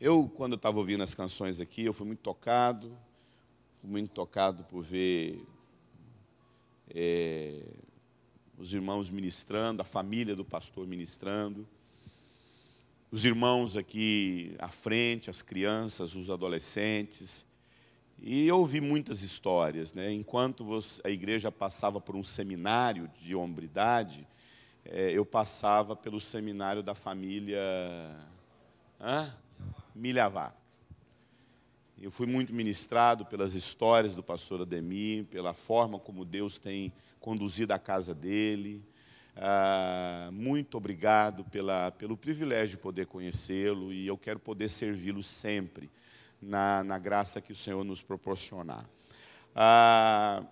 Eu, quando estava ouvindo as canções aqui, eu fui muito tocado, fui muito tocado por ver é, os irmãos ministrando, a família do pastor ministrando, os irmãos aqui à frente, as crianças, os adolescentes. E eu ouvi muitas histórias. Né? Enquanto a igreja passava por um seminário de hombridade, é, eu passava pelo seminário da família. Hã? Milhavac. Vaca. Eu fui muito ministrado pelas histórias do pastor Ademir, pela forma como Deus tem conduzido a casa dele. Ah, muito obrigado pela, pelo privilégio de poder conhecê-lo e eu quero poder servi-lo sempre na, na, graça que o Senhor nos proporcionar. Ah,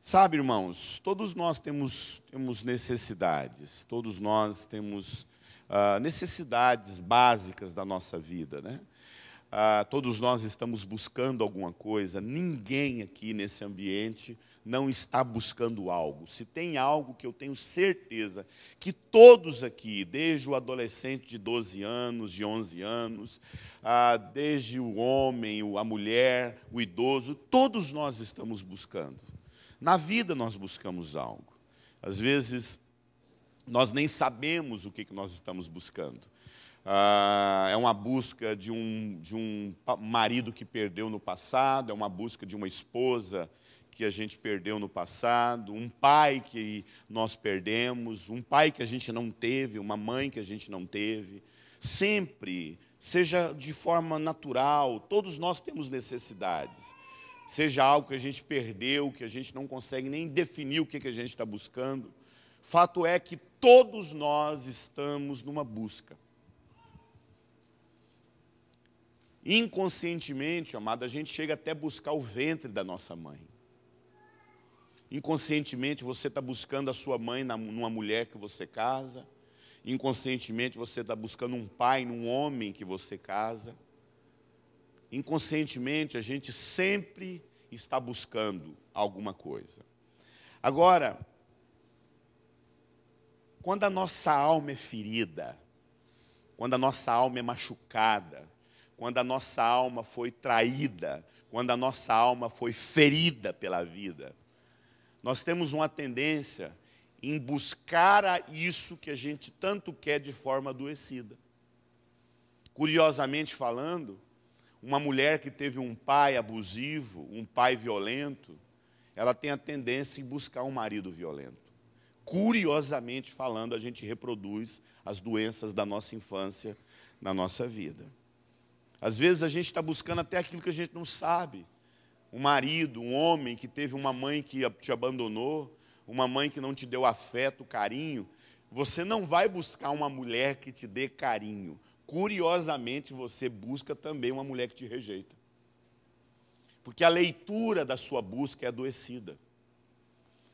sabe, irmãos, todos nós temos, temos necessidades, todos nós temos ah, necessidades básicas da nossa vida. Né? Ah, todos nós estamos buscando alguma coisa, ninguém aqui nesse ambiente não está buscando algo. Se tem algo que eu tenho certeza que todos aqui, desde o adolescente de 12 anos, de 11 anos, ah, desde o homem, a mulher, o idoso, todos nós estamos buscando. Na vida nós buscamos algo. Às vezes nós nem sabemos o que, que nós estamos buscando. Ah, é uma busca de um, de um marido que perdeu no passado, é uma busca de uma esposa que a gente perdeu no passado, um pai que nós perdemos, um pai que a gente não teve, uma mãe que a gente não teve. Sempre, seja de forma natural, todos nós temos necessidades. Seja algo que a gente perdeu, que a gente não consegue nem definir o que, que a gente está buscando. Fato é que todos nós estamos numa busca. Inconscientemente, amado, a gente chega até buscar o ventre da nossa mãe. Inconscientemente, você está buscando a sua mãe numa mulher que você casa. Inconscientemente, você está buscando um pai num homem que você casa. Inconscientemente, a gente sempre está buscando alguma coisa. Agora, quando a nossa alma é ferida, quando a nossa alma é machucada, quando a nossa alma foi traída, quando a nossa alma foi ferida pela vida, nós temos uma tendência em buscar a isso que a gente tanto quer de forma adoecida. Curiosamente falando, uma mulher que teve um pai abusivo, um pai violento, ela tem a tendência em buscar um marido violento curiosamente falando, a gente reproduz as doenças da nossa infância na nossa vida. Às vezes a gente está buscando até aquilo que a gente não sabe. Um marido, um homem que teve uma mãe que te abandonou, uma mãe que não te deu afeto, carinho. Você não vai buscar uma mulher que te dê carinho. Curiosamente, você busca também uma mulher que te rejeita. Porque a leitura da sua busca é adoecida.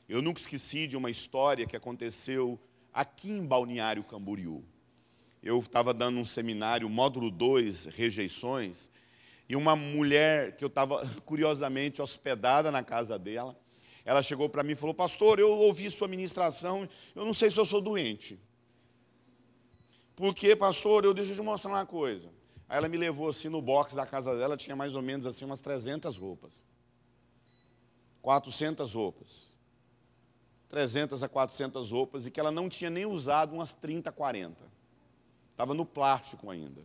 Eu nunca esqueci de uma história que aconteceu aqui em Balneário Camboriú. Eu estava dando um seminário, módulo 2, rejeições, e uma mulher que eu estava curiosamente hospedada na casa dela, ela chegou para mim e falou: Pastor, eu ouvi sua ministração, eu não sei se eu sou doente. Porque, pastor, eu deixo te mostrar uma coisa. Aí ela me levou assim no box da casa dela, tinha mais ou menos assim umas 300 roupas. 400 roupas. 300 a 400 roupas e que ela não tinha nem usado umas 30, 40. Estava no plástico ainda.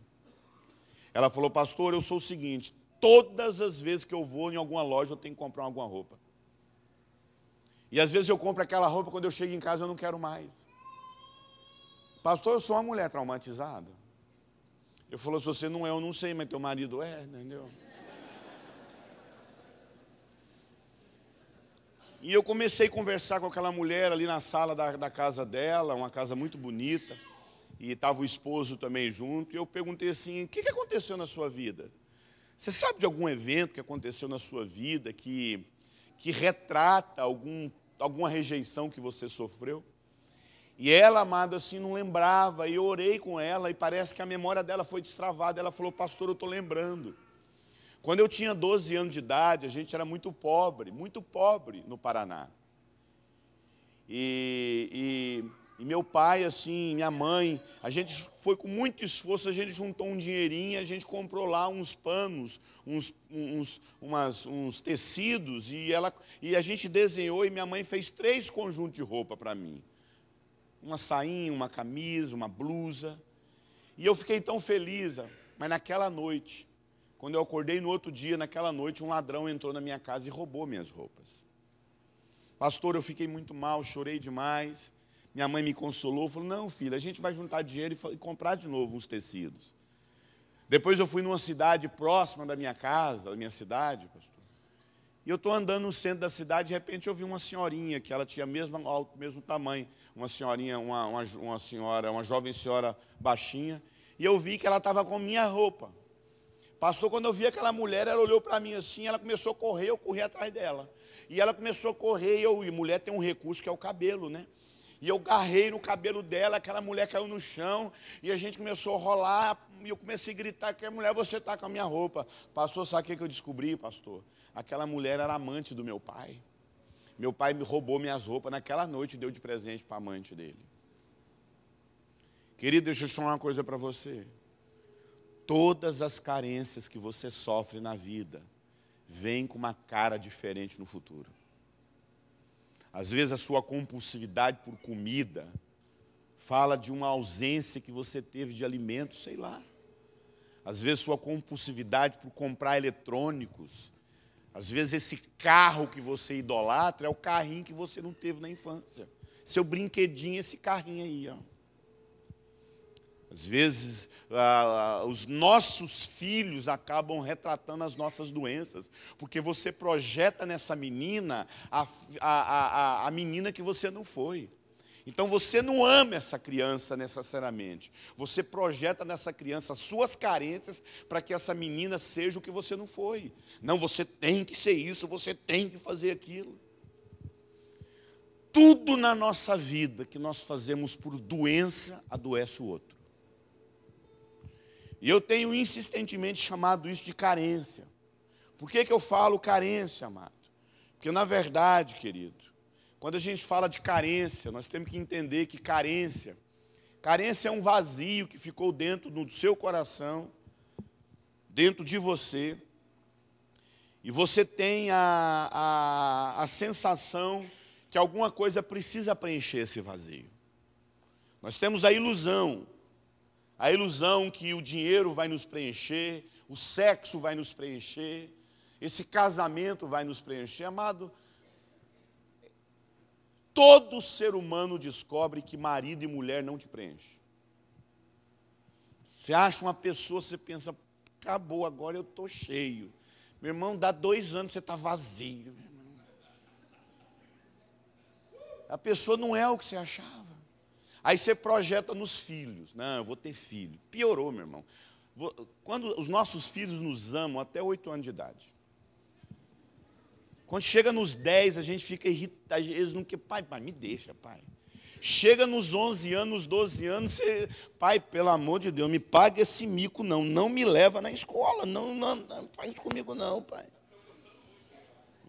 Ela falou, pastor, eu sou o seguinte, todas as vezes que eu vou em alguma loja eu tenho que comprar alguma roupa. E às vezes eu compro aquela roupa, quando eu chego em casa eu não quero mais. Pastor, eu sou uma mulher traumatizada. Eu falou, se você não é, eu não sei, mas teu marido é, entendeu? E eu comecei a conversar com aquela mulher ali na sala da, da casa dela, uma casa muito bonita, e estava o esposo também junto, e eu perguntei assim: o que, que aconteceu na sua vida? Você sabe de algum evento que aconteceu na sua vida que, que retrata algum, alguma rejeição que você sofreu? E ela, amada, assim, não lembrava, e eu orei com ela, e parece que a memória dela foi destravada. Ela falou, pastor, eu estou lembrando. Quando eu tinha 12 anos de idade, a gente era muito pobre, muito pobre no Paraná. E, e, e, meu pai, assim, minha mãe, a gente foi com muito esforço, a gente juntou um dinheirinho, a gente comprou lá uns panos, uns, uns, umas, uns tecidos, e, ela, e a gente desenhou, e minha mãe fez três conjuntos de roupa para mim. Uma sainha, uma camisa, uma blusa. E eu fiquei tão feliz, mas naquela noite, quando eu acordei no outro dia, naquela noite, um ladrão entrou na minha casa e roubou minhas roupas. Pastor, eu fiquei muito mal, chorei demais. Minha mãe me consolou, falou: Não, filho, a gente vai juntar dinheiro e comprar de novo uns tecidos. Depois eu fui numa cidade próxima da minha casa, da minha cidade, pastor. E eu estou andando no centro da cidade, de repente eu vi uma senhorinha, que ela tinha mesmo alto, mesmo tamanho, uma senhorinha, uma, uma, uma senhora, uma jovem senhora baixinha, e eu vi que ela estava com minha roupa. Pastor, quando eu vi aquela mulher, ela olhou para mim assim, ela começou a correr, eu corri atrás dela. E ela começou a correr, e eu, e mulher tem um recurso que é o cabelo, né? E eu garrei no cabelo dela, aquela mulher caiu no chão, e a gente começou a rolar, e eu comecei a gritar, que mulher, você está com a minha roupa. Pastor, sabe o que, eu descobri, pastor? Aquela mulher era amante do meu pai. Meu pai me roubou minhas roupas naquela noite e deu de presente para a amante dele. Querido, deixa eu te falar uma coisa para você. Todas as carências que você sofre na vida vêm com uma cara diferente no futuro. Às vezes a sua compulsividade por comida fala de uma ausência que você teve de alimento, sei lá. Às vezes sua compulsividade por comprar eletrônicos. Às vezes esse carro que você idolatra é o carrinho que você não teve na infância. Seu brinquedinho, esse carrinho aí, ó. Às vezes, ah, os nossos filhos acabam retratando as nossas doenças, porque você projeta nessa menina a, a, a, a menina que você não foi. Então você não ama essa criança necessariamente. Você projeta nessa criança suas carências para que essa menina seja o que você não foi. Não, você tem que ser isso, você tem que fazer aquilo. Tudo na nossa vida que nós fazemos por doença adoece o outro. E eu tenho insistentemente chamado isso de carência. Por que, que eu falo carência, amado? Porque, na verdade, querido, quando a gente fala de carência, nós temos que entender que carência, carência é um vazio que ficou dentro do seu coração, dentro de você, e você tem a, a, a sensação que alguma coisa precisa preencher esse vazio. Nós temos a ilusão a ilusão que o dinheiro vai nos preencher, o sexo vai nos preencher, esse casamento vai nos preencher. Amado, todo ser humano descobre que marido e mulher não te preenche. Você acha uma pessoa, você pensa, acabou, agora eu estou cheio. Meu irmão, dá dois anos você está vazio. A pessoa não é o que você achava. Aí você projeta nos filhos. Não, eu vou ter filho. Piorou, meu irmão. Quando os nossos filhos nos amam até oito anos de idade. Quando chega nos 10, a gente fica irritado. Eles não querem, pai, pai, me deixa, pai. Chega nos 11 anos, 12 anos, você, pai, pelo amor de Deus, me paga esse mico, não. Não me leva na escola, não, não, não faz comigo, não, pai.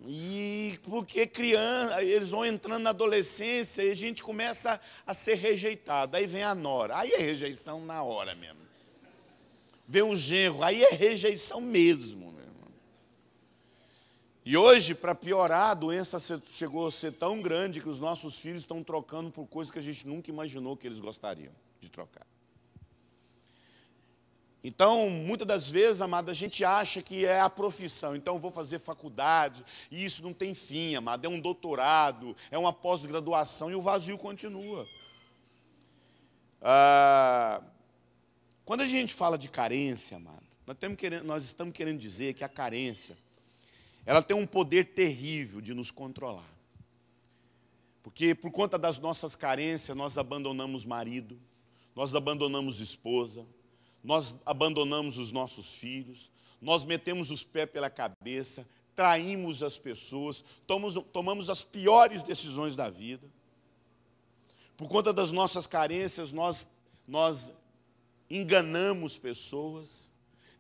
E porque criança, eles vão entrando na adolescência e a gente começa a ser rejeitado. Aí vem a nora. Aí é rejeição na hora mesmo. Vem o genro, aí é rejeição mesmo. E hoje, para piorar, a doença chegou a ser tão grande que os nossos filhos estão trocando por coisas que a gente nunca imaginou que eles gostariam de trocar. Então, muitas das vezes, amado, a gente acha que é a profissão. Então, vou fazer faculdade, e isso não tem fim, amado. É um doutorado, é uma pós-graduação, e o vazio continua. Ah, quando a gente fala de carência, amado, nós, querendo, nós estamos querendo dizer que a carência, ela tem um poder terrível de nos controlar. Porque por conta das nossas carências, nós abandonamos marido, nós abandonamos esposa, nós abandonamos os nossos filhos, nós metemos os pés pela cabeça, traímos as pessoas, tomamos, tomamos as piores decisões da vida. Por conta das nossas carências, nós, nós enganamos pessoas,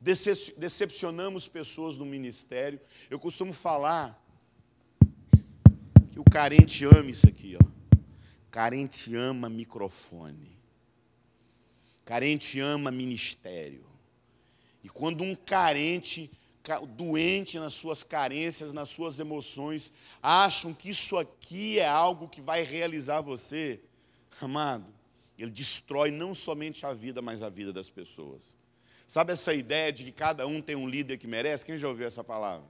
decepcionamos pessoas no ministério. Eu costumo falar que o carente ama isso aqui, ó. carente ama microfone. Carente ama ministério. E quando um carente, doente nas suas carências, nas suas emoções, acham que isso aqui é algo que vai realizar você, amado, ele destrói não somente a vida, mas a vida das pessoas. Sabe essa ideia de que cada um tem um líder que merece? Quem já ouviu essa palavra?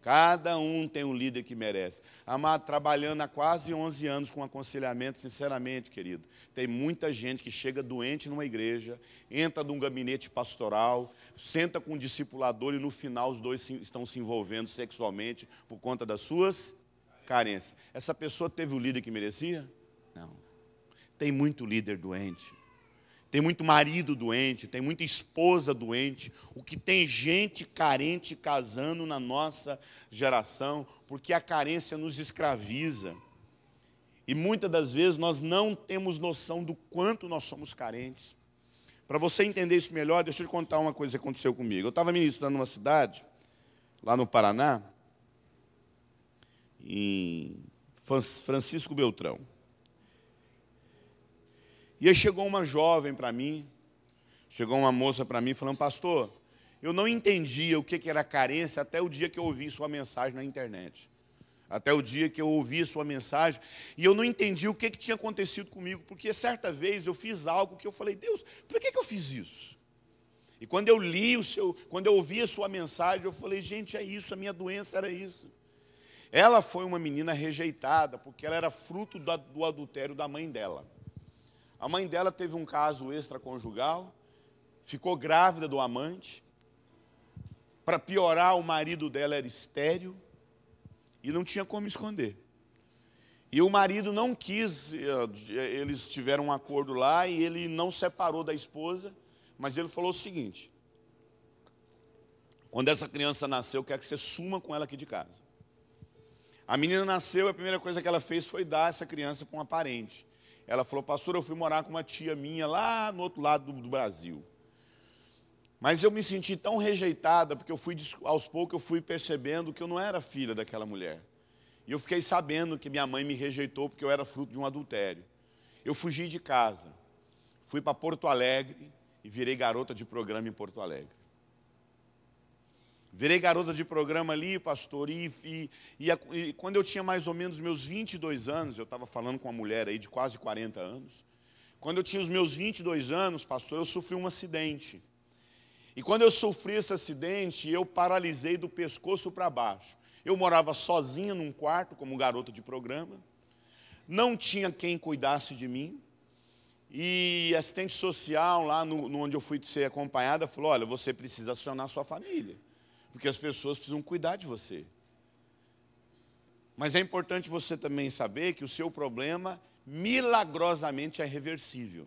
Cada um tem um líder que merece. Amado, trabalhando há quase 11 anos com aconselhamento, sinceramente, querido, tem muita gente que chega doente numa igreja, entra num gabinete pastoral, senta com um discipulador e no final os dois se, estão se envolvendo sexualmente por conta das suas carências. Essa pessoa teve o líder que merecia? Não. Tem muito líder doente. Tem muito marido doente, tem muita esposa doente, o que tem gente carente casando na nossa geração, porque a carência nos escraviza. E muitas das vezes nós não temos noção do quanto nós somos carentes. Para você entender isso melhor, deixa eu te contar uma coisa que aconteceu comigo. Eu estava ministrando numa cidade, lá no Paraná, em Francisco Beltrão. E aí chegou uma jovem para mim, chegou uma moça para mim falando, pastor, eu não entendia o que era carência até o dia que eu ouvi sua mensagem na internet. Até o dia que eu ouvi sua mensagem, e eu não entendi o que, tinha acontecido comigo, porque certa vez eu fiz algo que eu falei, Deus, por que, que eu fiz isso? E quando eu li o seu, quando eu ouvi a sua mensagem, eu falei, gente, é isso, a minha doença era isso. Ela foi uma menina rejeitada, porque ela era fruto do adultério da mãe dela. A mãe dela teve um caso extraconjugal, ficou grávida do amante. Para piorar, o marido dela era estéril e não tinha como esconder. E o marido não quis, eh, eles tiveram um acordo lá e ele não separou da esposa, mas ele falou o seguinte: quando essa criança nasceu, eu quero que você suma com ela aqui de casa. A menina nasceu, a primeira coisa que ela fez foi dar essa criança para uma parente. Ela falou, pastor, eu fui morar com uma tia minha lá no outro lado do, do Brasil. Mas eu me senti tão rejeitada, porque eu fui, aos poucos eu fui percebendo que eu não era filha daquela mulher. E eu fiquei sabendo que minha mãe me rejeitou porque eu era fruto de um adultério. Eu fugi de casa, fui para Porto Alegre e virei garota de programa em Porto Alegre. Virei garota de programa ali, pastor, e, e, e, quando eu tinha mais ou menos meus 22 anos, eu estava falando com uma mulher aí de quase 40 anos, quando eu tinha os meus 22 anos, pastor, eu sofri um acidente. E quando eu sofri esse acidente, eu paralisei do pescoço para baixo. Eu morava sozinha num quarto, como garota de programa, não tinha quem cuidasse de mim, e assistente social lá no, no onde eu fui ser acompanhada falou: olha, você precisa acionar sua família porque as pessoas precisam cuidar de você. Mas é importante você também saber que o seu problema milagrosamente é reversível.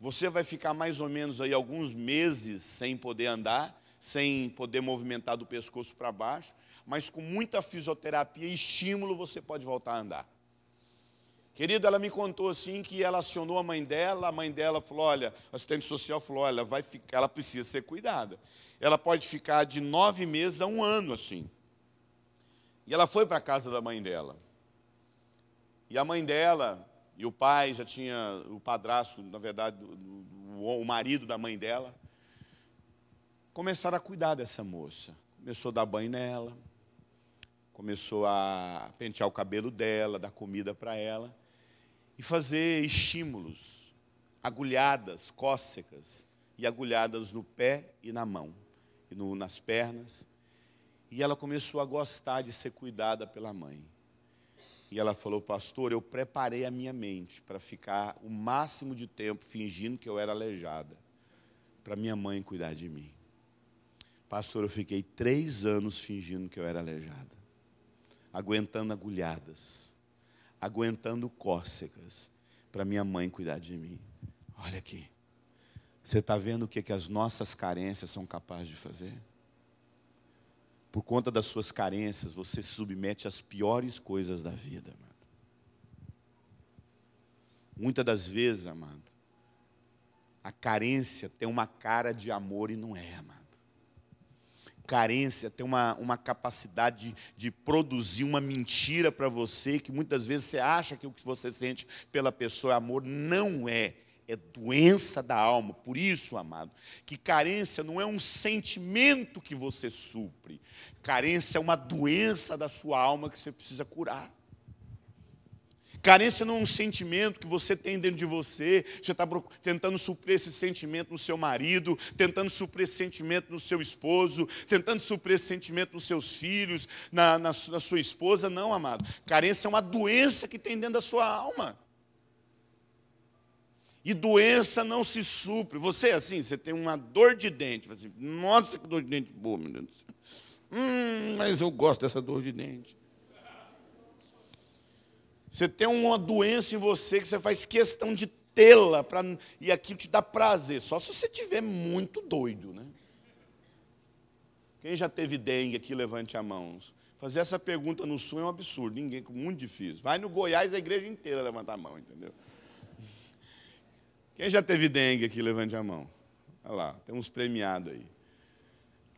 Você vai ficar mais ou menos aí alguns meses sem poder andar, sem poder movimentar do pescoço para baixo, mas com muita fisioterapia e estímulo você pode voltar a andar. Querida, ela me contou assim que ela acionou a mãe dela, a mãe dela falou, olha, assistente social falou, olha, vai ficar, ela precisa ser cuidada ela pode ficar de nove meses a um ano assim. E ela foi para a casa da mãe dela. E a mãe dela e o pai já tinha o padrasto, na verdade, o marido da mãe dela, começaram a cuidar dessa moça. Começou a dar banho nela, começou a pentear o cabelo dela, dar comida para ela e fazer estímulos, agulhadas, cócegas e agulhadas no pé e na mão no, nas pernas. E ela começou a gostar de ser cuidada pela mãe. E ela falou, pastor, eu preparei a minha mente para ficar o máximo de tempo fingindo que eu era aleijada, para minha mãe cuidar de mim. Pastor, eu fiquei três anos fingindo que eu era aleijada, aguentando agulhadas, aguentando cócegas, para minha mãe cuidar de mim. Olha aqui, você está vendo o que, que as nossas carências são capazes de fazer? Por conta das suas carências, você se submete às piores coisas da vida, amado. Muitas das vezes, amado, a carência tem uma cara de amor e não é, amado. Carência tem uma, uma capacidade de, de produzir uma mentira para você que muitas vezes você acha que o que você sente pela pessoa é amor, não é é doença da alma. Por isso, amado, que carência não é um sentimento que você supre. Carência é uma doença da sua alma que você precisa curar. Carência não é um sentimento que você tem dentro de você. Você está tentando suprir esse sentimento no seu marido, tentando suprir esse sentimento no seu esposo, tentando suprir esse sentimento nos seus filhos, na, na, na sua esposa. Não, amado. Carência é uma doença que tem dentro da sua alma. E doença não se supre. Você é assim, você tem uma dor de dente. Você, assim, Nossa, que dor de dente boa, meu Deus do céu. Hum, mas eu gosto dessa dor de dente. Você tem uma doença em você que você faz questão de tê-la pra, e aquilo te dá prazer. Só se você tiver muito doido, né? Quem já teve dengue aqui, levante a mão. Fazer essa pergunta no Sul é um absurdo, ninguém, muito difícil. Vai no Goiás, a igreja inteira levanta a mão, entendeu? Quem já teve dengue aqui, levante a mão. Olha lá, tem uns premiados aí.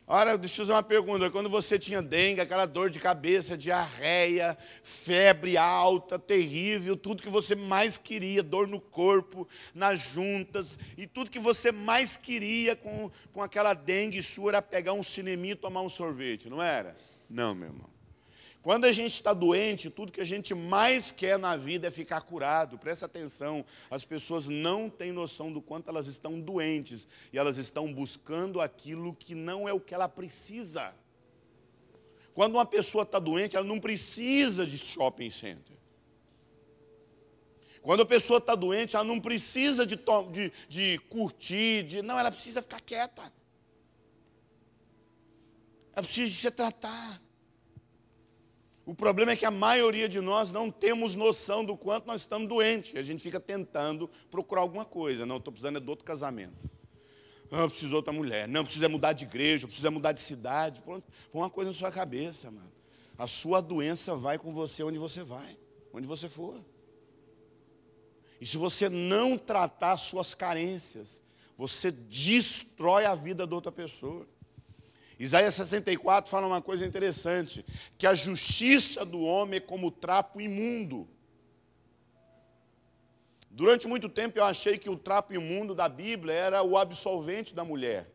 Ora, deixa eu fazer uma pergunta. Quando você tinha dengue, aquela dor de cabeça, diarreia, febre alta, terrível, tudo que você mais queria, dor no corpo, nas juntas, e tudo que você mais queria com, com aquela dengue sua era pegar um cinema e tomar um sorvete, não era? Não, meu irmão. Quando a gente está doente, tudo que a gente mais quer na vida é ficar curado. Presta atenção, as pessoas não têm noção do quanto elas estão doentes e elas estão buscando aquilo que não é o que ela precisa. Quando uma pessoa está doente, ela não precisa de shopping center. Quando a pessoa está doente, ela não precisa de, de, de curtir, de. Não, ela precisa ficar quieta. Ela precisa de se tratar. O problema é que a maioria de nós não temos noção do quanto nós estamos doentes. A gente fica tentando procurar alguma coisa. Não, estou precisando é de outro casamento. Não, ah, preciso de outra mulher. Não, precisa é mudar de igreja, precisa é mudar de cidade. Pronto, põe uma coisa na sua cabeça, mano. A sua doença vai com você onde você vai, onde você for. E se você não tratar suas carências, você destrói a vida da outra pessoa. Isaías 64 fala uma coisa interessante: que a justiça do homem é como trapo imundo. Durante muito tempo eu achei que o trapo imundo da Bíblia era o absolvente da mulher.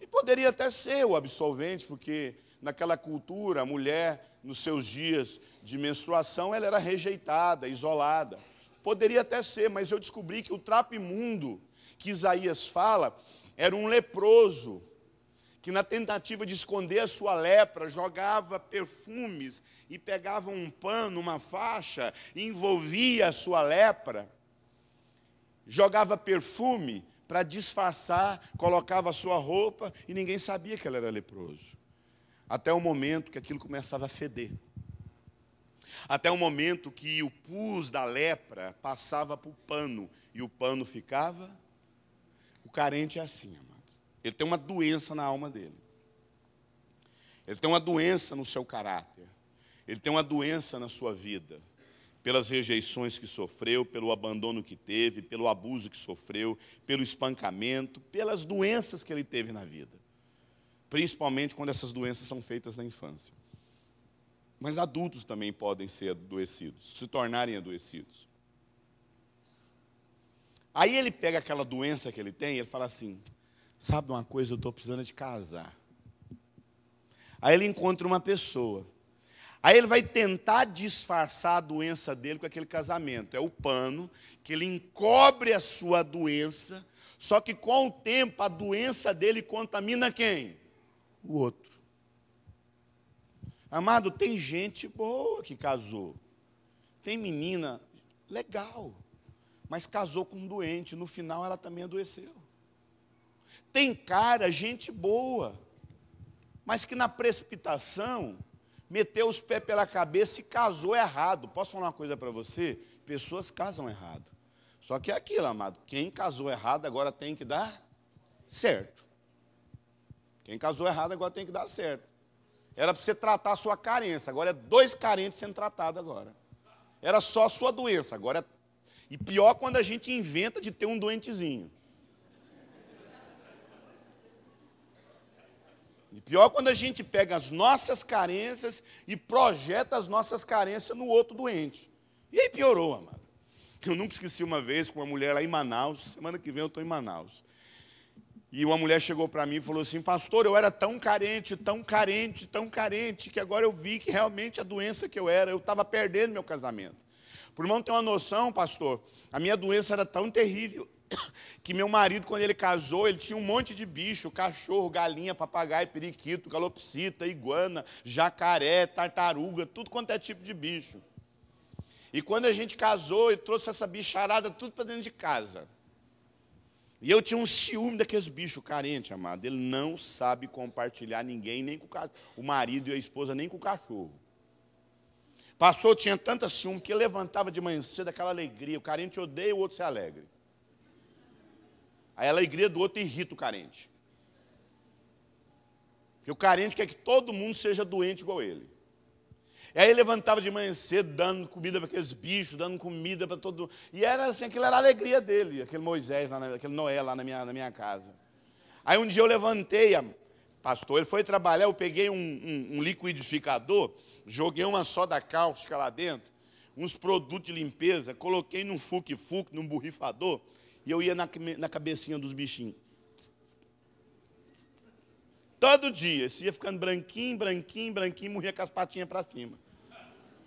E poderia até ser o absolvente, porque naquela cultura a mulher, nos seus dias de menstruação, ela era rejeitada, isolada. Poderia até ser, mas eu descobri que o trapo imundo que Isaías fala era um leproso que na tentativa de esconder a sua lepra, jogava perfumes e pegava um pano, uma faixa, e envolvia a sua lepra, jogava perfume para disfarçar, colocava a sua roupa e ninguém sabia que ela era leproso. Até o momento que aquilo começava a feder. Até o momento que o pus da lepra passava para o pano e o pano ficava. O carente é assim, amado. Ele tem uma doença na alma dele. Ele tem uma doença no seu caráter. Ele tem uma doença na sua vida. Pelas rejeições que sofreu, pelo abandono que teve, pelo abuso que sofreu, pelo espancamento, pelas doenças que ele teve na vida. Principalmente quando essas doenças são feitas na infância. Mas adultos também podem ser adoecidos, se tornarem adoecidos. Aí ele pega aquela doença que ele tem e ele fala assim: Sabe uma coisa, eu estou precisando de casar. Aí ele encontra uma pessoa. Aí ele vai tentar disfarçar a doença dele com aquele casamento. É o pano que ele encobre a sua doença, só que com o tempo a doença dele contamina quem? O outro. Amado, tem gente boa que casou. Tem menina legal, mas casou com um doente, no final ela também adoeceu tem cara, gente boa, mas que na precipitação meteu os pés pela cabeça e casou errado. Posso falar uma coisa para você? Pessoas casam errado. Só que é aquilo, amado. Quem casou errado agora tem que dar certo. Quem casou errado agora tem que dar certo. Era para você tratar a sua carência. Agora é dois carentes sendo tratados agora. Era só a sua doença. Agora é... E pior quando a gente inventa de ter um doentezinho. pior quando a gente pega as nossas carências e projeta as nossas carências no outro doente. E aí piorou, amado. Eu nunca esqueci uma vez com uma mulher lá em Manaus, semana que vem eu estou em Manaus. E uma mulher chegou para mim e falou assim: Pastor, eu era tão carente, tão carente, tão carente, que agora eu vi que realmente a doença que eu era, eu estava perdendo meu casamento. Por irmão ter uma noção, pastor, a minha doença era tão terrível, que meu marido, quando ele casou, ele tinha um monte de bicho: cachorro, galinha, papagaio, periquito, calopsita, iguana, jacaré, tartaruga, tudo quanto é tipo de bicho. E quando a gente casou, ele trouxe essa bicharada tudo para dentro de casa. E eu tinha um ciúme daqueles bichos carentes, amado. Ele não sabe compartilhar ninguém, nem com o, ca... o marido e a esposa, nem com o cachorro. Passou, tinha tanta ciúme que levantava de manhã cedo aquela alegria. O carente odeia, o outro se alegre. Aí a alegria do outro irrita o carente. Porque o carente quer que todo mundo seja doente igual ele. E aí levantava de manhã cedo, dando comida para aqueles bichos, dando comida para todo mundo. E era assim, aquilo era a alegria dele, aquele Moisés, lá na, aquele Noé lá na minha, na minha casa. Aí um dia eu levantei, a, pastor, ele foi trabalhar, eu peguei um, um, um liquidificador, joguei uma soda cáustica lá dentro, uns produtos de limpeza, coloquei num fuque-fuque, num borrifador, e eu ia na, na cabecinha dos bichinhos. Todo dia, se ia ficando branquinho, branquinho, branquinho, morria com as patinhas para cima.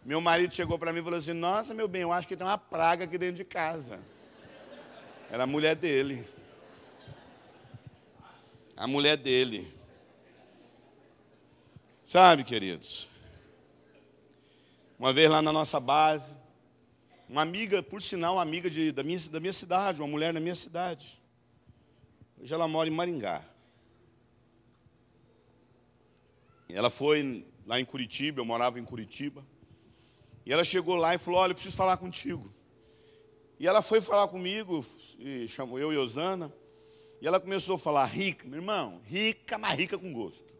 Meu marido chegou para mim e falou assim: Nossa, meu bem, eu acho que tem uma praga aqui dentro de casa. Era a mulher dele. A mulher dele. Sabe, queridos? Uma vez lá na nossa base, uma amiga, por sinal, amiga de, da, minha, da minha cidade, uma mulher da minha cidade. Hoje ela mora em Maringá. Ela foi lá em Curitiba, eu morava em Curitiba. E ela chegou lá e falou: Olha, eu preciso falar contigo. E ela foi falar comigo, e chamou eu e Osana. E ela começou a falar: rica, meu irmão, rica, mas rica com gosto.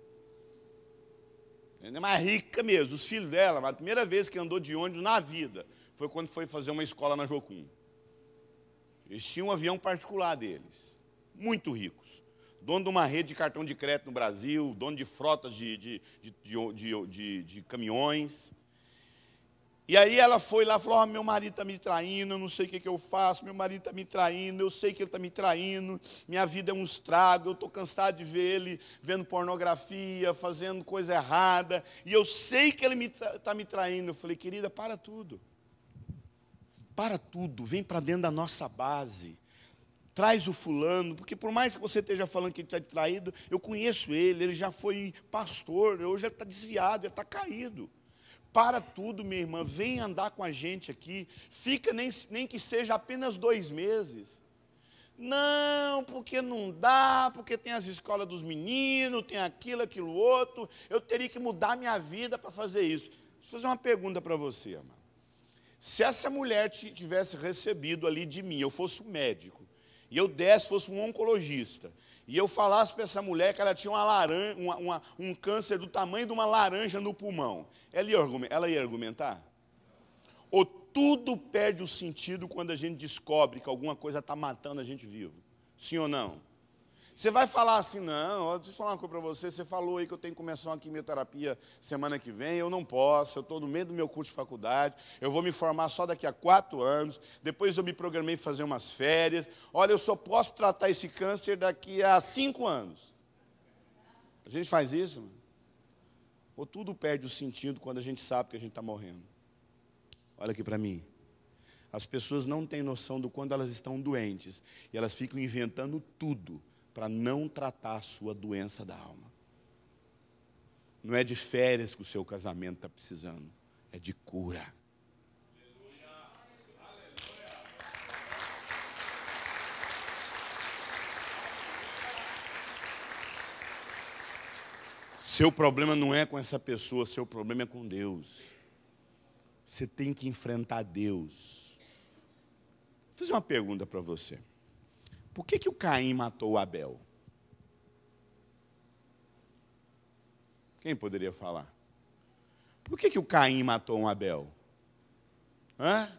Mas rica mesmo, os filhos dela, a primeira vez que andou de ônibus na vida foi quando foi fazer uma escola na Jocum. Eles tinham um avião particular deles, muito ricos. Dono de uma rede de cartão de crédito no Brasil, dono de frotas de, de, de, de caminhões. E aí ela foi lá e falou: oh, meu marido está me traindo, eu não sei o que, que eu faço, meu marido está me traindo, eu sei que ele está me traindo, minha vida é um estrago, eu estou cansado de ver ele vendo pornografia, fazendo coisa errada, e eu sei que ele está me, tra tá me traindo. Eu falei, querida, para tudo. Para tudo, vem para dentro da nossa base. Traz o fulano, porque por mais que você esteja falando que ele está traído, eu conheço ele, ele já foi pastor, hoje ele está desviado, ele está caído. Para tudo, minha irmã, vem andar com a gente aqui, fica nem, nem que seja apenas dois meses. Não, porque não dá, porque tem as escolas dos meninos, tem aquilo, aquilo outro. Eu teria que mudar minha vida para fazer isso. Deixa eu fazer uma pergunta para você, amado. Se essa mulher tivesse recebido ali de mim, eu fosse um médico, e eu desse, fosse um oncologista, e eu falasse para essa mulher que ela tinha uma uma, uma, um câncer do tamanho de uma laranja no pulmão, ela ia, ela ia argumentar? Ou tudo perde o sentido quando a gente descobre que alguma coisa está matando a gente vivo? Sim ou não? Você vai falar assim, não, deixa eu falar uma coisa para você, você falou aí que eu tenho que começar uma quimioterapia semana que vem, eu não posso, eu estou no meio do meu curso de faculdade, eu vou me formar só daqui a quatro anos, depois eu me programei fazer umas férias, olha, eu só posso tratar esse câncer daqui a cinco anos. A gente faz isso, mano? Ou tudo perde o sentido quando a gente sabe que a gente está morrendo? Olha aqui para mim. As pessoas não têm noção do quando elas estão doentes. E elas ficam inventando tudo para não tratar a sua doença da alma. Não é de férias que o seu casamento está precisando, é de cura. Seu problema não é com essa pessoa, seu problema é com Deus. Você tem que enfrentar Deus. Vou fazer uma pergunta para você. Por que, que o Caim matou o Abel? Quem poderia falar? Por que, que o Caim matou um Abel? Hã?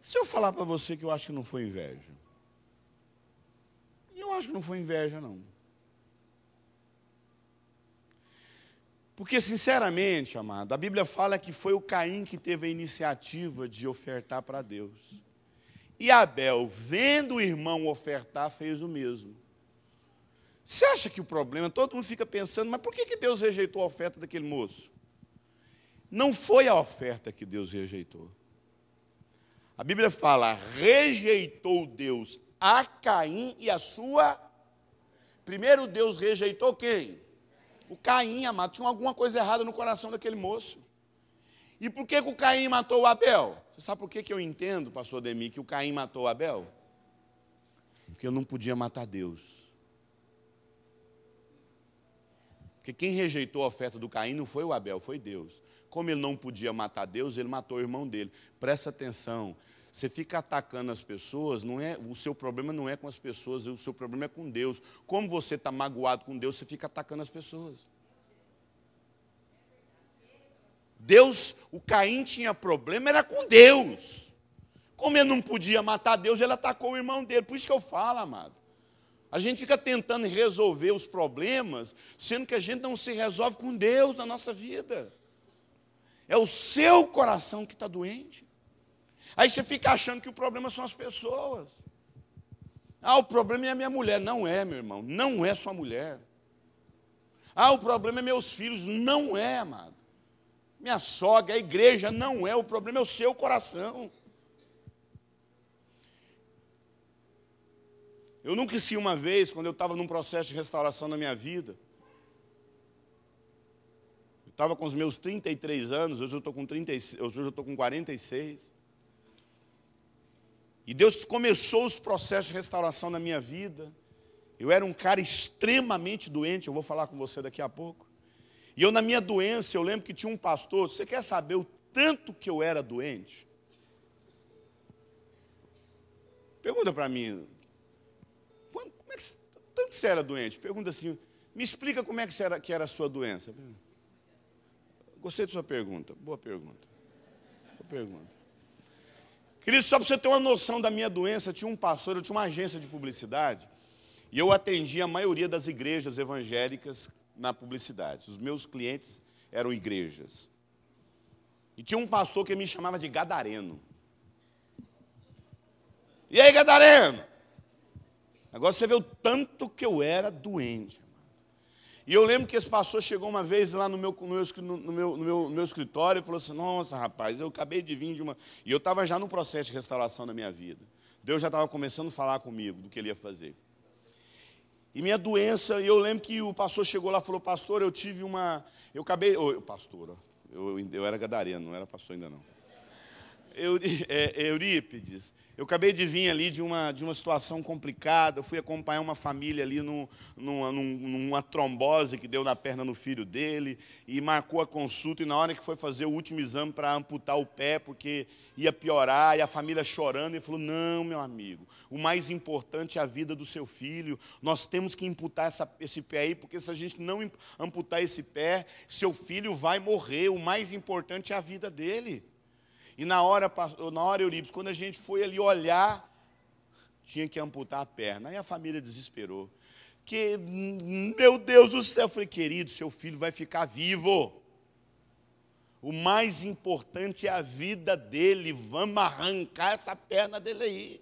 Se eu falar para você que eu acho que não foi inveja, eu acho que não foi inveja, não. Porque, sinceramente, amado, a Bíblia fala que foi o Caim que teve a iniciativa de ofertar para Deus. E Abel, vendo o irmão ofertar, fez o mesmo. Você acha que o problema, todo mundo fica pensando, mas por que, que Deus rejeitou a oferta daquele moço? Não foi a oferta que Deus rejeitou. A Bíblia fala: rejeitou Deus a Caim e a sua. Primeiro Deus rejeitou quem? O Caim, amado. Tinha alguma coisa errada no coração daquele moço. E por que, que o Caim matou o Abel? Você sabe por que, que eu entendo, pastor Demi, que o Caim matou Abel? Porque eu não podia matar Deus. Porque quem rejeitou a oferta do Caim não foi o Abel, foi Deus. Como ele não podia matar Deus, ele matou o irmão dele. Presta atenção. Você fica atacando as pessoas, não é, o seu problema não é com as pessoas, o seu problema é com Deus. Como você está magoado com Deus, você fica atacando as pessoas. Deus, o Caim tinha problema, era com Deus. Como ele não podia matar Deus, ele atacou o irmão dele. Por isso que eu falo, amado. A gente fica tentando resolver os problemas, sendo que a gente não se resolve com Deus na nossa vida. É o seu coração que está doente. Aí você fica achando que o problema são as pessoas. Ah, o problema é a minha mulher. Não é, meu irmão. Não é sua mulher. Ah, o problema é meus filhos. Não é, amado minha sogra, a igreja não é o problema, é o seu coração. Eu nunca esqueci uma vez, quando eu estava num processo de restauração na minha vida, eu estava com os meus 33 anos, hoje eu estou com, 30, hoje eu estou com 46. E Deus começou os processos de restauração na minha vida. Eu era um cara extremamente doente, eu vou falar com você daqui a pouco. E eu, na minha doença, eu lembro que tinha um pastor, você quer saber o tanto que eu era doente? Pergunta para mim, como é que, tanto você era doente? Pergunta assim, me explica como é que, era, que era a sua doença. Gostei da sua pergunta, boa pergunta. Boa pergunta. Querido, só para você ter uma noção da minha doença, tinha um pastor, eu tinha uma agência de publicidade, e eu atendia a maioria das igrejas evangélicas na publicidade. Os meus clientes eram igrejas. E tinha um pastor que me chamava de Gadareno. E aí, Gadareno? Agora você vê o tanto que eu era doente. E eu lembro que esse pastor chegou uma vez lá no meu, no meu, no meu, no meu, no meu escritório e falou assim: Nossa, rapaz, eu acabei de vir de uma. E eu estava já no processo de restauração da minha vida. Deus já estava começando a falar comigo do que ele ia fazer. E minha doença, e eu lembro que o pastor chegou lá e falou: Pastor, eu tive uma. Eu acabei. Oh, pastor, eu, eu era gadareno, não era pastor ainda não. É, Eurípides. Eu acabei de vir ali de uma, de uma situação complicada. Eu fui acompanhar uma família ali num, numa, numa trombose que deu na perna no filho dele e marcou a consulta. E na hora que foi fazer o último exame para amputar o pé, porque ia piorar, e a família chorando, e falou: Não, meu amigo, o mais importante é a vida do seu filho. Nós temos que amputar essa, esse pé aí, porque se a gente não amputar esse pé, seu filho vai morrer. O mais importante é a vida dele. E na hora, na hora Eurípides, quando a gente foi ali olhar, tinha que amputar a perna. Aí a família desesperou. Que, meu Deus do céu, eu falei, querido, seu filho vai ficar vivo. O mais importante é a vida dele. Vamos arrancar essa perna dele aí.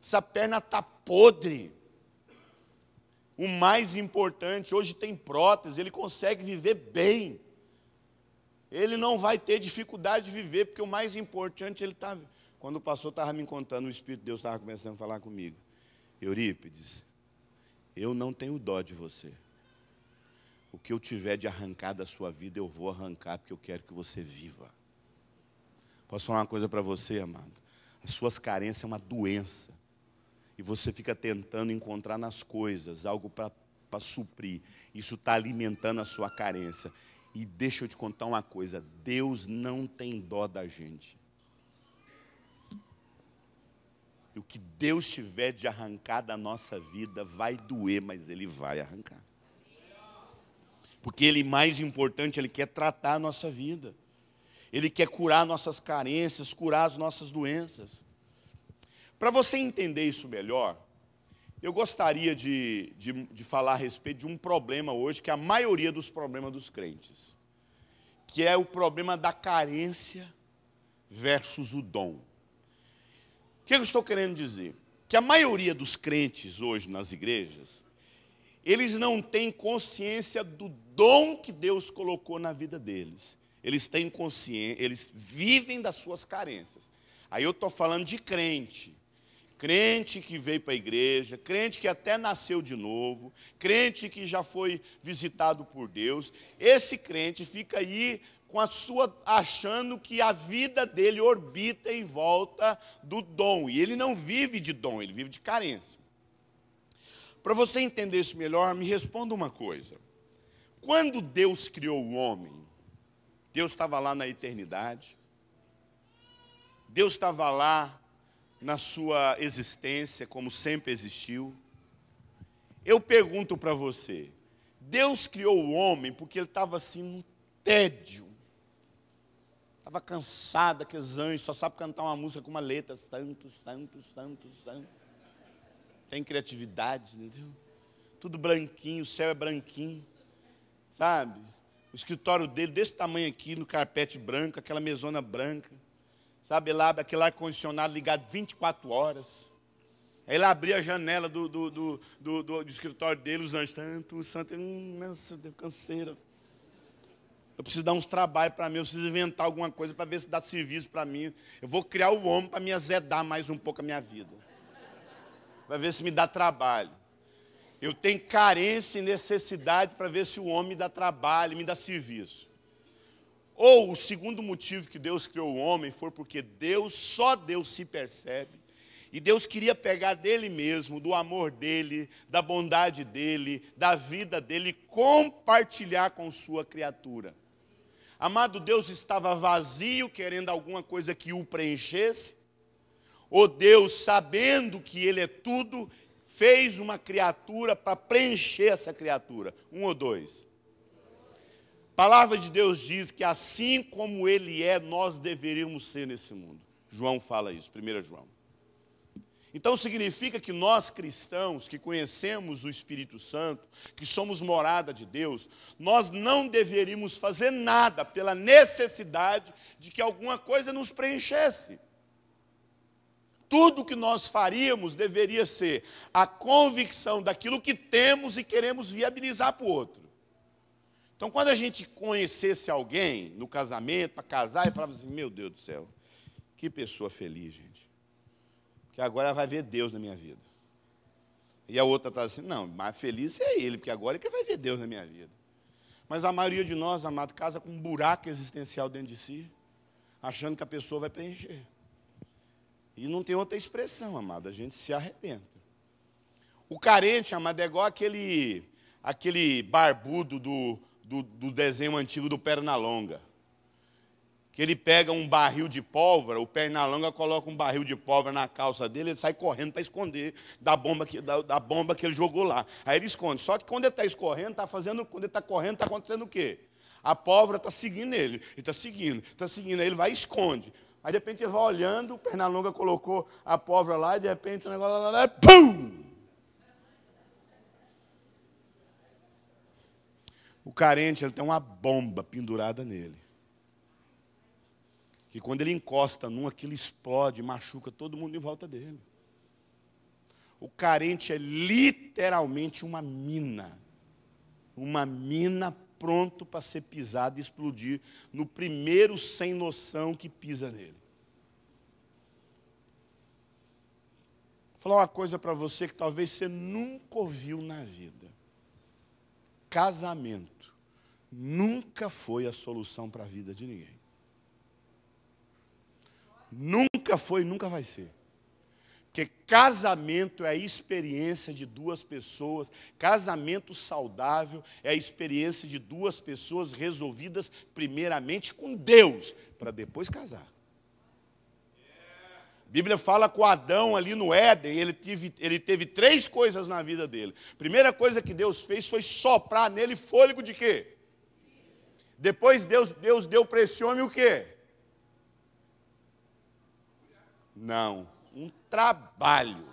Essa perna está podre. O mais importante, hoje tem prótese, ele consegue viver bem ele não vai ter dificuldade de viver, porque o mais importante ele está. Quando o pastor estava me contando, o Espírito de Deus estava começando a falar comigo. Eurípides, eu não tenho dó de você. O que eu tiver de arrancar da sua vida, eu vou arrancar, porque eu quero que você viva. Posso falar uma coisa para você, amado? As suas carências é uma doença. E você fica tentando encontrar nas coisas algo para suprir. Isso está alimentando a sua carência. E deixa eu te contar uma coisa: Deus não tem dó da gente. E o que Deus tiver de arrancar da nossa vida vai doer, mas Ele vai arrancar. Porque Ele, mais importante, Ele quer tratar a nossa vida. Ele quer curar nossas carências, curar as nossas doenças. Para você entender isso melhor, eu gostaria de, de, de, falar a respeito de um problema hoje, que é a maioria dos problemas dos crentes, que é o problema da carência versus o dom. O que eu estou querendo dizer? Que a maioria dos crentes hoje nas igrejas, eles não têm consciência do dom que Deus colocou na vida deles. Eles têm consciência, eles vivem das suas carências. Aí eu estou falando de crente crente que veio para a igreja, crente que até nasceu de novo, crente que já foi visitado por Deus, esse crente fica aí com a sua achando que a vida dele orbita em volta do dom, e ele não vive de dom, ele vive de carência. Para você entender isso melhor, me responda uma coisa. Quando Deus criou o homem, Deus estava lá na eternidade. Deus estava lá na sua existência, como sempre existiu. Eu pergunto para você: Deus criou o homem porque ele estava assim um tédio, estava cansado, que os anjos só sabe cantar uma música com uma letra: santo, santo, santo, santo. Tem criatividade, entendeu? Tudo branquinho, o céu é branquinho, sabe? O escritório dele desse tamanho aqui, no carpete branco, aquela mesona branca sabe, lá daquele ar-condicionado ligado 24 horas. Aí ele abria a janela do, do, do, do, do escritório dele, os anjos, tanto santo, hum, nossa, deu canseira. Eu preciso dar uns trabalhos para mim, eu preciso inventar alguma coisa para ver se dá serviço para mim. Eu vou criar o homem para me azedar mais um pouco a minha vida. Para ver se me dá trabalho. Eu tenho carência e necessidade para ver se o homem me dá trabalho, me dá serviço. Ou o segundo motivo que Deus criou o homem foi porque Deus, só Deus se percebe. E Deus queria pegar dele mesmo, do amor dele, da bondade dele, da vida dele, compartilhar com sua criatura. Amado, Deus estava vazio, querendo alguma coisa que o preenchesse. Ou Deus, sabendo que ele é tudo, fez uma criatura para preencher essa criatura. Um ou dois palavra de Deus diz que assim como ele é, nós deveríamos ser nesse mundo. João fala isso, 1 João. Então significa que nós cristãos, que conhecemos o Espírito Santo, que somos morada de Deus, nós não deveríamos fazer nada pela necessidade de que alguma coisa nos preenchesse. Tudo que nós faríamos deveria ser a convicção daquilo que temos e queremos viabilizar para o outro. Então, quando a gente conhecesse alguém no casamento, para casar, e falava assim: Meu Deus do céu, que pessoa feliz, gente. Que agora vai ver Deus na minha vida. E a outra está assim: Não, mais feliz é ele, porque agora é que vai ver Deus na minha vida. Mas a maioria de nós, amado, casa com um buraco existencial dentro de si, achando que a pessoa vai preencher. E não tem outra expressão, amado, a gente se arrebenta. O carente, amado, é igual aquele, aquele barbudo do do, do desenho antigo do Pernalonga. Que ele pega um barril de pólvora, o Pernalonga coloca um barril de pólvora na calça dele, ele sai correndo para esconder da bomba, que, da, da, bomba que ele jogou lá. Aí ele esconde. Só que quando ele está escorrendo, está fazendo. Quando ele está correndo, está acontecendo o quê? A pólvora está seguindo ele. Ele está seguindo, está seguindo. Aí ele vai e esconde. Aí de repente ele vai olhando, o Pernalonga colocou a pólvora lá, e de repente o negócio lá, lá, pum! O carente, ele tem uma bomba pendurada nele. Que quando ele encosta num, aquilo explode, machuca todo mundo em volta dele. O carente é literalmente uma mina. Uma mina pronto para ser pisado e explodir no primeiro sem noção que pisa nele. Vou falar uma coisa para você que talvez você nunca ouviu na vida. Casamento nunca foi a solução para a vida de ninguém. Nunca foi e nunca vai ser. Porque casamento é a experiência de duas pessoas, casamento saudável é a experiência de duas pessoas resolvidas primeiramente com Deus, para depois casar. A Bíblia fala com Adão ali no Éden, ele teve, ele teve três coisas na vida dele. primeira coisa que Deus fez foi soprar nele fôlego de quê? Depois Deus, Deus deu para esse homem o quê? Não, um trabalho.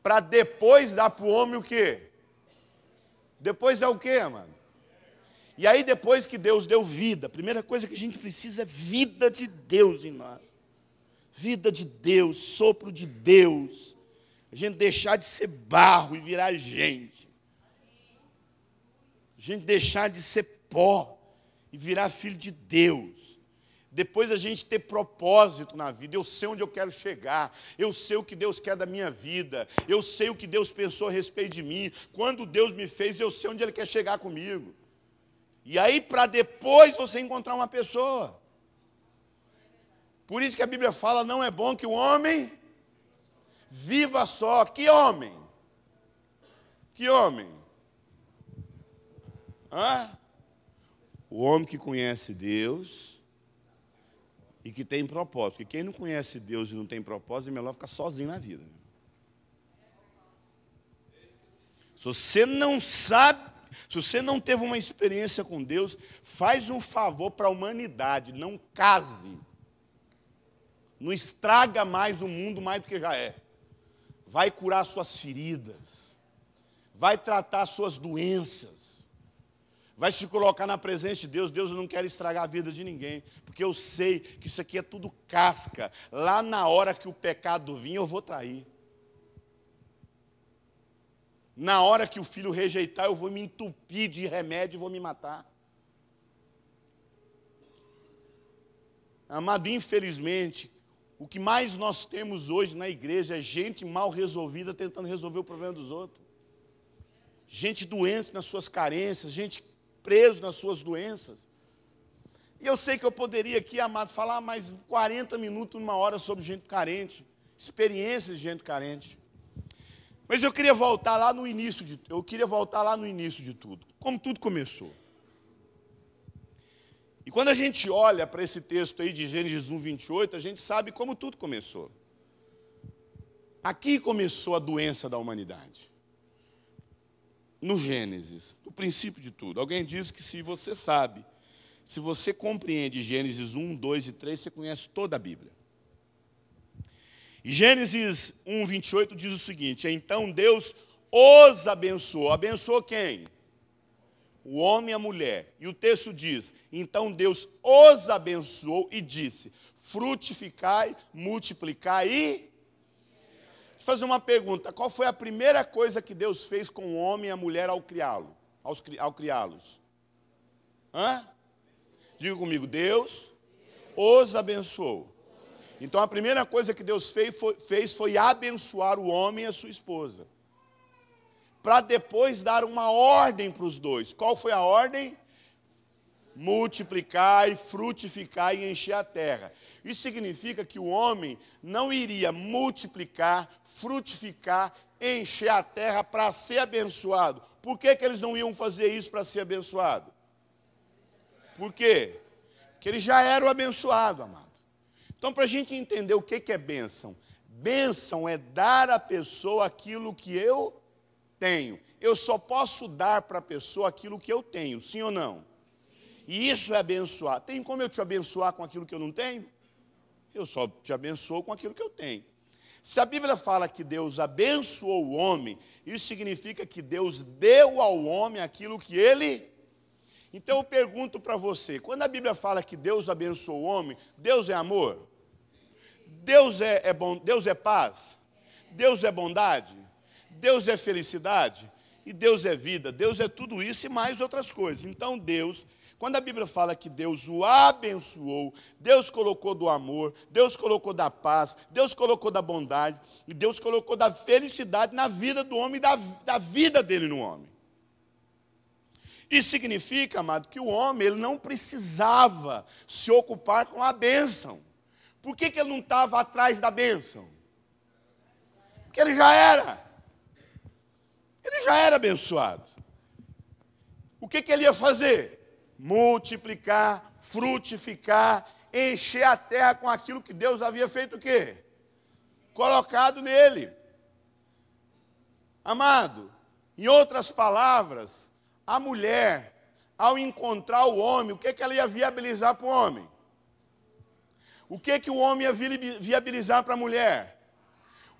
Para depois dar para o homem o quê? Depois é o quê, mano? E aí, depois que Deus deu vida, a primeira coisa que a gente precisa é vida de Deus em nós. Vida de Deus, sopro de Deus. A gente deixar de ser barro e virar gente. A gente deixar de ser pó e virar filho de Deus. Depois a gente ter propósito na vida, eu sei onde eu quero chegar, eu sei o que Deus quer da minha vida, eu sei o que Deus pensou a respeito de mim, quando Deus me fez, eu sei onde Ele quer chegar comigo. E aí, para depois você encontrar uma pessoa. Por isso que a Bíblia fala: não é bom que o homem viva só. Que homem? Que homem? Hã? O homem que conhece Deus e que tem propósito. Porque quem não conhece Deus e não tem propósito, é melhor ficar sozinho na vida. Se você não sabe, se você não teve uma experiência com Deus, faz um favor para a humanidade, não case. Não estraga mais o mundo mais do que já é. Vai curar suas feridas. Vai tratar suas doenças vai se colocar na presença de Deus. Deus não quer estragar a vida de ninguém, porque eu sei que isso aqui é tudo casca. Lá na hora que o pecado vir, eu vou trair. Na hora que o filho rejeitar, eu vou me entupir de remédio e vou me matar. Amado, infelizmente, o que mais nós temos hoje na igreja é gente mal resolvida tentando resolver o problema dos outros. Gente doente nas suas carências, gente preso nas suas doenças. E eu sei que eu poderia aqui, amado, falar mais 40 minutos, uma hora sobre gente carente, experiências de gente carente. Mas eu queria voltar lá no início de, eu queria voltar lá no início de tudo, como tudo começou. E quando a gente olha para esse texto aí de Gênesis 1, 28, a gente sabe como tudo começou. Aqui começou a doença da humanidade no Gênesis, no princípio de tudo. Alguém diz que se você sabe, se você compreende Gênesis 1, 2 e 3, você conhece toda a Bíblia. Gênesis 1, 28 diz o seguinte: Então Deus os abençoou. Abençoou quem? O homem e a mulher. E o texto diz: Então Deus os abençoou e disse: Frutificai, multiplicai e Deixa eu fazer uma pergunta. Qual foi a primeira coisa que Deus fez com o homem e a mulher ao criá-lo? Ao criá-los? Hã? Diga comigo, Deus os abençoou. Então a primeira coisa que Deus fez foi, fez foi abençoar o homem e a sua esposa. Para depois dar uma ordem para os dois. Qual foi a ordem? Multiplicar e frutificar e encher a terra. Isso significa que o homem não iria multiplicar, frutificar, encher a terra para ser abençoado. Por que, que eles não iam fazer isso para ser abençoado? Por quê? Porque eles já eram abençoado, amado. Então, para a gente entender o que, que é bênção, bênção é dar à pessoa aquilo que eu tenho. Eu só posso dar para a pessoa aquilo que eu tenho, sim ou não? E isso é abençoar. Tem como eu te abençoar com aquilo que eu não tenho? eu só te abençoo com aquilo que eu tenho. Se a Bíblia fala que Deus abençoou o homem, isso significa que Deus deu ao homem aquilo que ele. Então eu pergunto para você: quando a Bíblia fala que Deus abençoou o homem, Deus é amor? Deus é, é bom, Deus é paz? Deus é bondade? Deus é felicidade? E Deus é vida? Deus é tudo isso e mais outras coisas. Então Deus quando a Bíblia fala que Deus o abençoou, Deus colocou do amor, Deus colocou da paz, Deus colocou da bondade, e Deus colocou da felicidade na vida do homem e da, da vida dele no homem. Isso significa, amado, que o homem ele não precisava se ocupar com a bênção. Por que, que ele não estava atrás da bênção? Porque ele já era. Ele já era abençoado. O que, que ele ia fazer? multiplicar, frutificar, encher a terra com aquilo que Deus havia feito o quê? Colocado nele. Amado, em outras palavras, a mulher, ao encontrar o homem, o que, é que ela ia viabilizar para o homem? O que, é que o homem ia viabilizar para a mulher?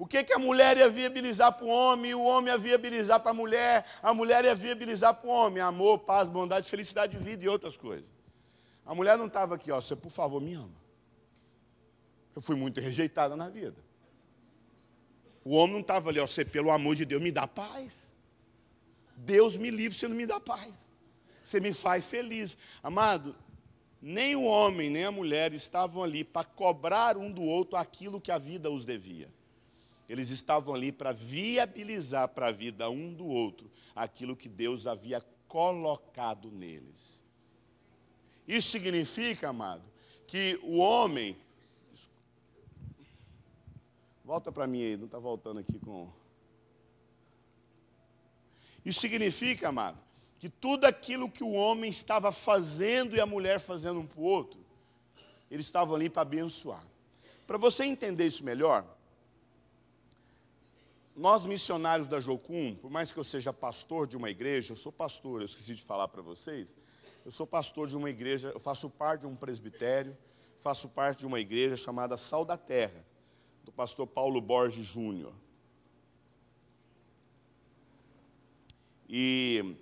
O que, que a mulher ia viabilizar para o homem, o homem ia viabilizar para a mulher, a mulher ia viabilizar para o homem. Amor, paz, bondade, felicidade, vida e outras coisas. A mulher não estava aqui, ó, você por favor me ama. Eu fui muito rejeitada na vida. O homem não estava ali, ó, você pelo amor de Deus me dá paz. Deus me livre, você não me dá paz. Você me faz feliz. Amado, nem o homem nem a mulher estavam ali para cobrar um do outro aquilo que a vida os devia. Eles estavam ali para viabilizar para a vida um do outro aquilo que Deus havia colocado neles. Isso significa, amado, que o homem. Volta para mim aí, não está voltando aqui com. Isso significa, amado, que tudo aquilo que o homem estava fazendo e a mulher fazendo um para o outro, eles estavam ali para abençoar. Para você entender isso melhor, nós, missionários da Jocum, por mais que eu seja pastor de uma igreja, eu sou pastor, eu esqueci de falar para vocês, eu sou pastor de uma igreja, eu faço parte de um presbitério, faço parte de uma igreja chamada Sal da Terra, do pastor Paulo Borges Júnior. E,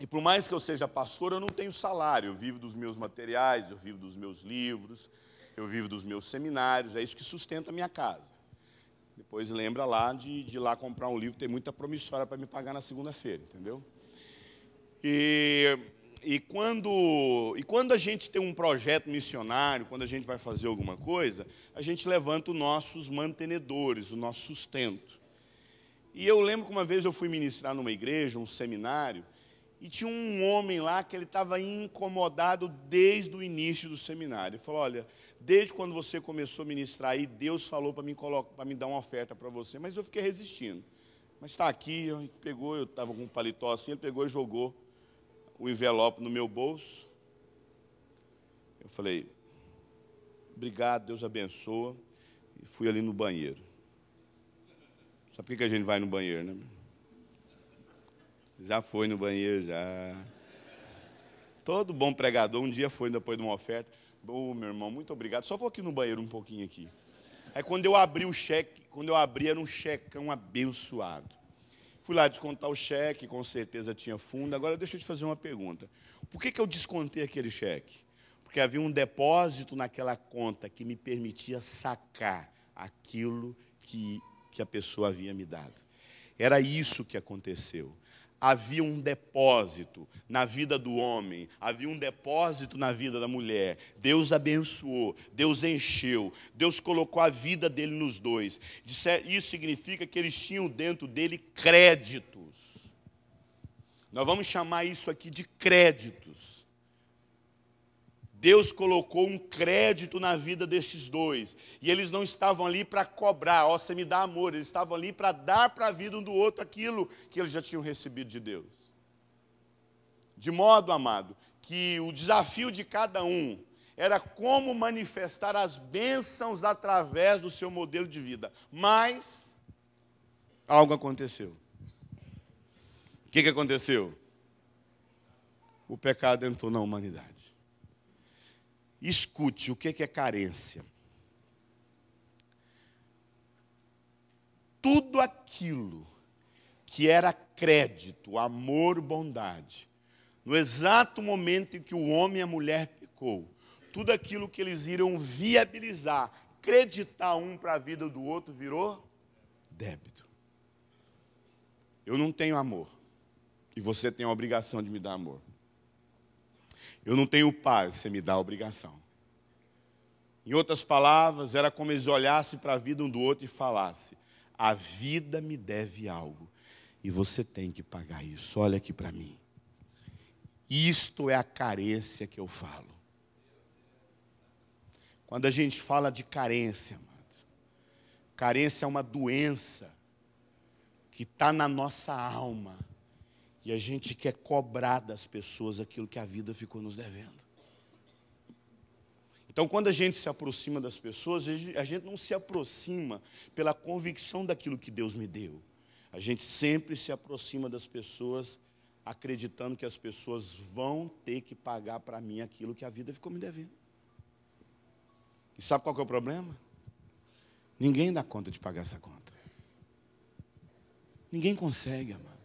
e por mais que eu seja pastor, eu não tenho salário, eu vivo dos meus materiais, eu vivo dos meus livros, eu vivo dos meus seminários, é isso que sustenta a minha casa. Depois lembra lá de, de ir lá comprar um livro, tem muita promissória para me pagar na segunda-feira, entendeu? E, e, quando, e quando a gente tem um projeto missionário, quando a gente vai fazer alguma coisa, a gente levanta os nossos mantenedores, o nosso sustento. E eu lembro que uma vez eu fui ministrar numa igreja, um seminário, e tinha um homem lá que ele estava incomodado desde o início do seminário. Ele falou: Olha, desde quando você começou a ministrar aí, Deus falou para me para me dar uma oferta para você, mas eu fiquei resistindo. Mas está aqui, pegou, eu estava com um paletó assim, ele pegou e jogou o envelope no meu bolso. Eu falei, obrigado, Deus abençoa. E fui ali no banheiro. Sabe por que a gente vai no banheiro, né? Já foi no banheiro, já. Todo bom pregador um dia foi depois de uma oferta. Ô, oh, meu irmão, muito obrigado. Só vou aqui no banheiro um pouquinho aqui. Aí é quando eu abri o cheque, quando eu abri era um checão abençoado. Fui lá descontar o cheque, com certeza tinha fundo. Agora deixa eu te fazer uma pergunta. Por que, que eu descontei aquele cheque? Porque havia um depósito naquela conta que me permitia sacar aquilo que, que a pessoa havia me dado. Era isso que aconteceu havia um depósito na vida do homem, havia um depósito na vida da mulher. Deus abençoou, Deus encheu, Deus colocou a vida dele nos dois. Isso significa que eles tinham dentro dele créditos. Nós vamos chamar isso aqui de créditos. Deus colocou um crédito na vida desses dois. E eles não estavam ali para cobrar, ó, você me dá amor. Eles estavam ali para dar para a vida um do outro aquilo que eles já tinham recebido de Deus. De modo, amado, que o desafio de cada um era como manifestar as bênçãos através do seu modelo de vida. Mas algo aconteceu. O que, que aconteceu? O pecado entrou na humanidade. Escute o que é carência. Tudo aquilo que era crédito, amor, bondade, no exato momento em que o homem e a mulher pecou, tudo aquilo que eles iriam viabilizar, acreditar um para a vida do outro, virou débito. Eu não tenho amor. E você tem a obrigação de me dar amor. Eu não tenho paz, você me dá a obrigação. Em outras palavras, era como eles olhassem para a vida um do outro e falassem: A vida me deve algo e você tem que pagar isso. Olha aqui para mim. Isto é a carência que eu falo. Quando a gente fala de carência, amado, carência é uma doença que está na nossa alma e a gente quer cobrar das pessoas aquilo que a vida ficou nos devendo. Então, quando a gente se aproxima das pessoas, a gente não se aproxima pela convicção daquilo que Deus me deu. A gente sempre se aproxima das pessoas acreditando que as pessoas vão ter que pagar para mim aquilo que a vida ficou me devendo. E sabe qual é o problema? Ninguém dá conta de pagar essa conta. Ninguém consegue, amado.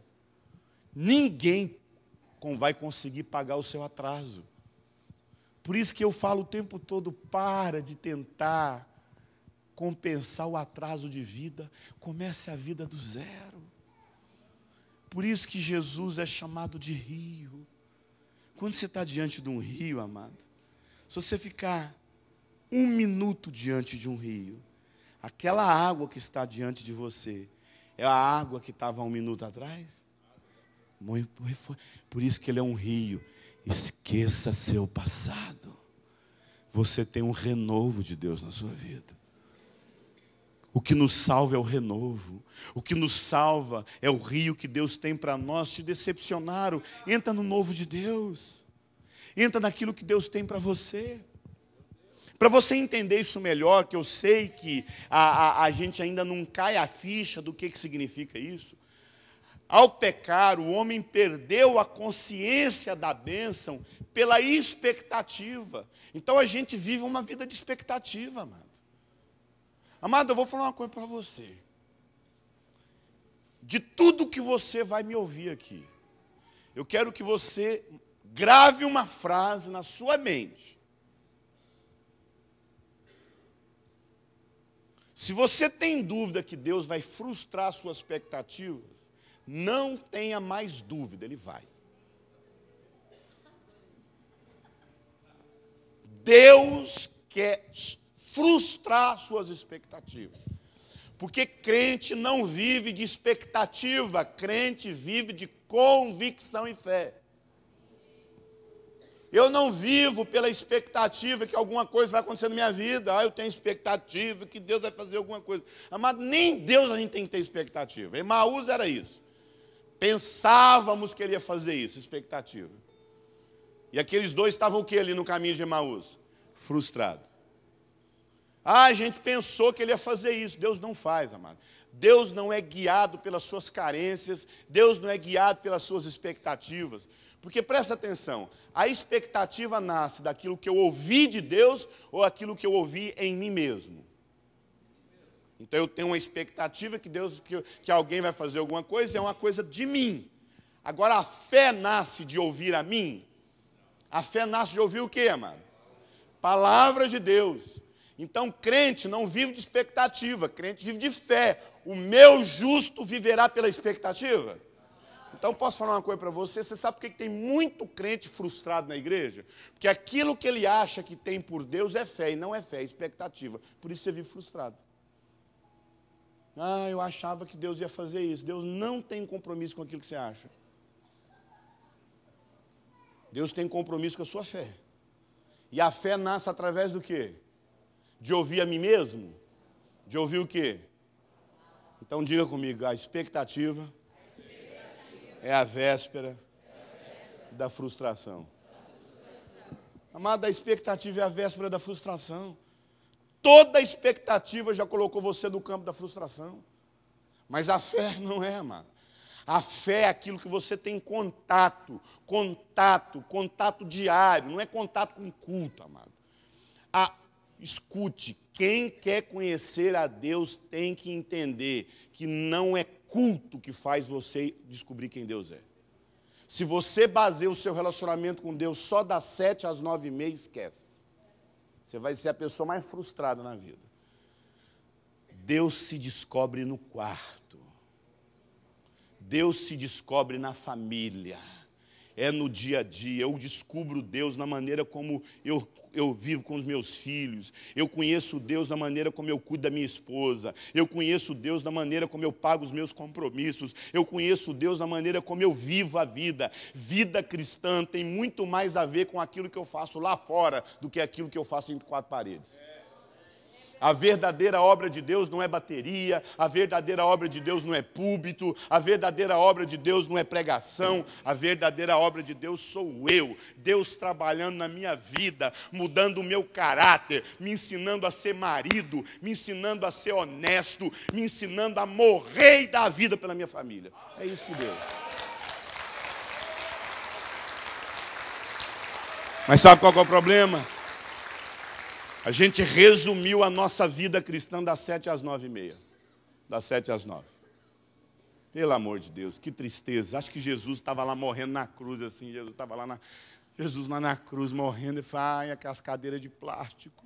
Ninguém vai conseguir pagar o seu atraso. Por isso que eu falo o tempo todo: para de tentar compensar o atraso de vida, comece a vida do zero. Por isso que Jesus é chamado de rio. Quando você está diante de um rio, amado, se você ficar um minuto diante de um rio, aquela água que está diante de você é a água que estava um minuto atrás? Por isso que ele é um rio. Esqueça seu passado. Você tem um renovo de Deus na sua vida. O que nos salva é o renovo. O que nos salva é o rio que Deus tem para nós. Te decepcionaram, entra no novo de Deus. Entra naquilo que Deus tem para você. Para você entender isso melhor, que eu sei que a, a, a gente ainda não cai a ficha do que, que significa isso, ao pecar, o homem perdeu a consciência da bênção pela expectativa. Então a gente vive uma vida de expectativa, amado. Amado, eu vou falar uma coisa para você. De tudo que você vai me ouvir aqui, eu quero que você grave uma frase na sua mente. Se você tem dúvida que Deus vai frustrar suas expectativas, não tenha mais dúvida, ele vai. Deus quer frustrar suas expectativas. Porque crente não vive de expectativa, crente vive de convicção e fé. Eu não vivo pela expectativa que alguma coisa vai acontecer na minha vida. Ah, eu tenho expectativa que Deus vai fazer alguma coisa. Mas nem Deus a gente tem que ter expectativa. Emaús era isso. Pensávamos que ele ia fazer isso, expectativa. E aqueles dois estavam o que ali no caminho de Emaús? Frustrados. Ah, a gente pensou que ele ia fazer isso. Deus não faz, amado. Deus não é guiado pelas suas carências, Deus não é guiado pelas suas expectativas. Porque presta atenção, a expectativa nasce daquilo que eu ouvi de Deus ou aquilo que eu ouvi em mim mesmo. Então eu tenho uma expectativa que Deus, que, que alguém vai fazer alguma coisa, é uma coisa de mim. Agora a fé nasce de ouvir a mim. A fé nasce de ouvir o quê, amado? Palavras de Deus. Então crente não vive de expectativa, crente vive de fé. O meu justo viverá pela expectativa. Então posso falar uma coisa para você? Você sabe por que tem muito crente frustrado na igreja? Porque aquilo que ele acha que tem por Deus é fé e não é fé, é expectativa. Por isso você vive frustrado. Ah, eu achava que Deus ia fazer isso. Deus não tem compromisso com aquilo que você acha. Deus tem compromisso com a sua fé. E a fé nasce através do quê? De ouvir a mim mesmo? De ouvir o quê? Então diga comigo, a expectativa, a expectativa é, a é a véspera da frustração. Amado, a expectativa é a véspera da frustração. Toda expectativa já colocou você no campo da frustração. Mas a fé não é, amado. A fé é aquilo que você tem contato, contato, contato diário, não é contato com culto, amado. A, escute, quem quer conhecer a Deus tem que entender que não é culto que faz você descobrir quem Deus é. Se você baseia o seu relacionamento com Deus só das sete às nove e meia, esquece. Você vai ser a pessoa mais frustrada na vida. Deus se descobre no quarto. Deus se descobre na família. É no dia a dia. Eu descubro Deus na maneira como eu eu vivo com os meus filhos, eu conheço Deus da maneira como eu cuido da minha esposa, eu conheço Deus da maneira como eu pago os meus compromissos, eu conheço Deus da maneira como eu vivo a vida. Vida cristã tem muito mais a ver com aquilo que eu faço lá fora do que aquilo que eu faço entre quatro paredes. É. A verdadeira obra de Deus não é bateria, a verdadeira obra de Deus não é púlpito, a verdadeira obra de Deus não é pregação, a verdadeira obra de Deus sou eu, Deus trabalhando na minha vida, mudando o meu caráter, me ensinando a ser marido, me ensinando a ser honesto, me ensinando a morrer e dar a vida pela minha família. É isso que Deus. Mas sabe qual é o problema? A gente resumiu a nossa vida cristã das sete às nove e meia. Das sete às nove. Pelo amor de Deus, que tristeza. Acho que Jesus estava lá morrendo na cruz, assim. Jesus estava lá na. Jesus lá na cruz morrendo e falou, ai, aquelas cadeiras de plástico.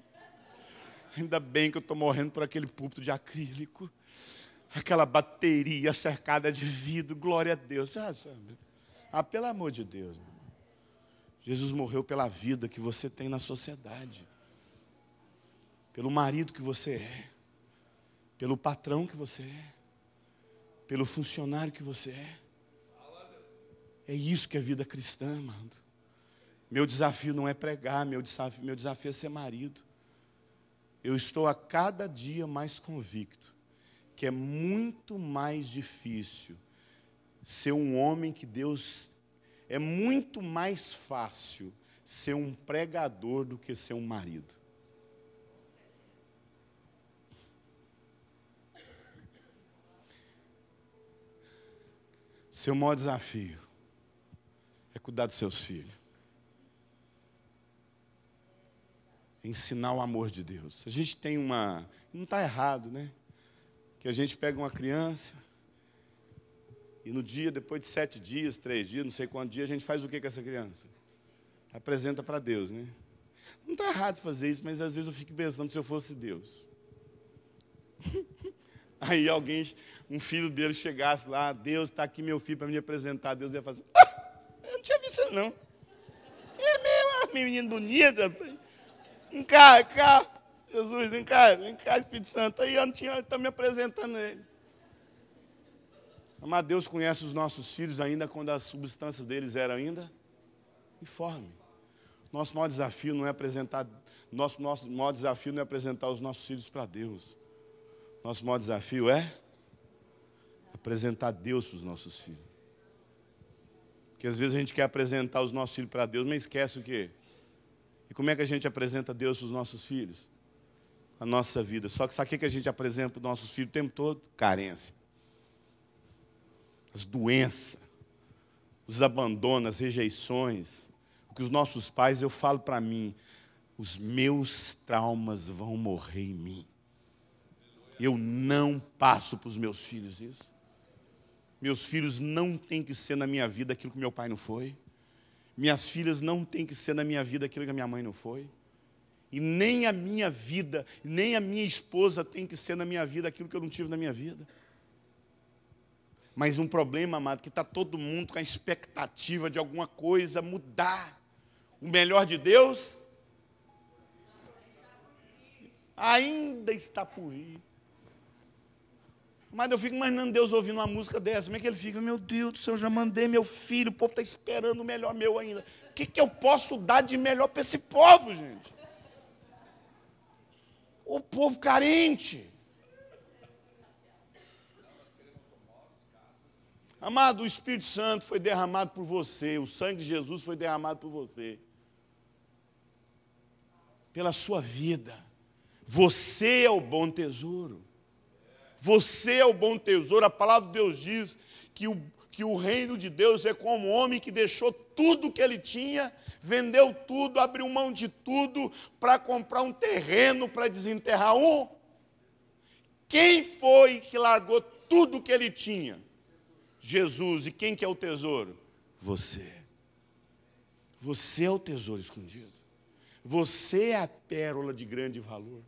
Ainda bem que eu estou morrendo por aquele púlpito de acrílico. Aquela bateria cercada de vidro, glória a Deus. ah, ah pelo amor de Deus. Jesus morreu pela vida que você tem na sociedade pelo marido que você é, pelo patrão que você é, pelo funcionário que você é. É isso que é vida cristã, amado. Meu desafio não é pregar, meu desafio, meu desafio é ser marido. Eu estou a cada dia mais convicto que é muito mais difícil ser um homem que Deus. É muito mais fácil ser um pregador do que ser um marido. Seu maior desafio é cuidar dos seus filhos. Ensinar o amor de Deus. A gente tem uma. Não está errado, né? Que a gente pega uma criança e no dia, depois de sete dias, três dias, não sei quantos dias, a gente faz o que com essa criança? Apresenta para Deus, né? Não está errado fazer isso, mas às vezes eu fico pensando se eu fosse Deus. Aí alguém, um filho dele chegasse lá, Deus, está aqui meu filho para me apresentar. Deus ia fazer, ah, eu não tinha visto isso não. É mesmo, ah, menino bonita. Vem cá, vem cá. Jesus, vem cá, vem cá, Espírito Santo. Aí eu não tinha, está me apresentando ele. Mas Deus conhece os nossos filhos ainda quando as substâncias deles eram ainda informe. Nosso maior desafio não é apresentar, nosso, nosso maior desafio não é apresentar os nossos filhos para Deus. Nosso maior desafio é apresentar Deus para os nossos filhos. Porque às vezes a gente quer apresentar os nossos filhos para Deus, mas esquece o quê? E como é que a gente apresenta Deus para os nossos filhos? A nossa vida. Só que sabe o que a gente apresenta para os nossos filhos o tempo todo? Carência. As doenças, os abandonos, as rejeições. O que os nossos pais, eu falo para mim, os meus traumas vão morrer em mim. Eu não passo para os meus filhos isso. Meus filhos não têm que ser na minha vida aquilo que meu pai não foi. Minhas filhas não têm que ser na minha vida aquilo que a minha mãe não foi. E nem a minha vida, nem a minha esposa tem que ser na minha vida aquilo que eu não tive na minha vida. Mas um problema, amado, que está todo mundo com a expectativa de alguma coisa mudar. O melhor de Deus ainda está por vir. Mas eu fico imaginando Deus ouvindo uma música dessa. Como é que ele fica? Meu Deus do céu, eu já mandei meu filho, o povo está esperando o melhor meu ainda. O que, que eu posso dar de melhor para esse povo, gente? O povo carente. Amado, o Espírito Santo foi derramado por você, o sangue de Jesus foi derramado por você. Pela sua vida. Você é o bom tesouro. Você é o bom tesouro. A palavra de Deus diz que o, que o reino de Deus é como um homem que deixou tudo que ele tinha, vendeu tudo, abriu mão de tudo para comprar um terreno para desenterrar um. Quem foi que largou tudo que ele tinha? Jesus. E quem que é o tesouro? Você. Você é o tesouro escondido. Você é a pérola de grande valor.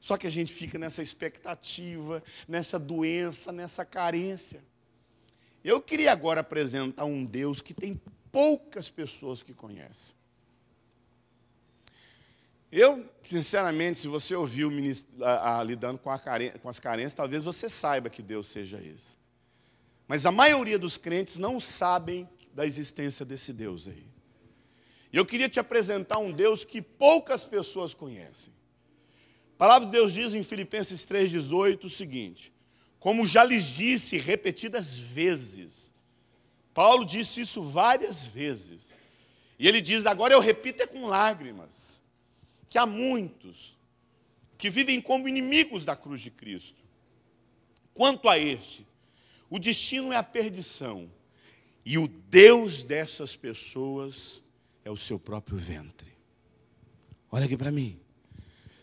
Só que a gente fica nessa expectativa, nessa doença, nessa carência. Eu queria agora apresentar um Deus que tem poucas pessoas que conhecem. Eu, sinceramente, se você ouviu a, a, lidando com, com as carências, talvez você saiba que Deus seja esse. Mas a maioria dos crentes não sabem da existência desse Deus aí. E eu queria te apresentar um Deus que poucas pessoas conhecem. A palavra de Deus diz em Filipenses 3,18 o seguinte: Como já lhes disse repetidas vezes, Paulo disse isso várias vezes, e ele diz: Agora eu repito é com lágrimas, que há muitos que vivem como inimigos da cruz de Cristo. Quanto a este, o destino é a perdição, e o Deus dessas pessoas é o seu próprio ventre. Olha aqui para mim.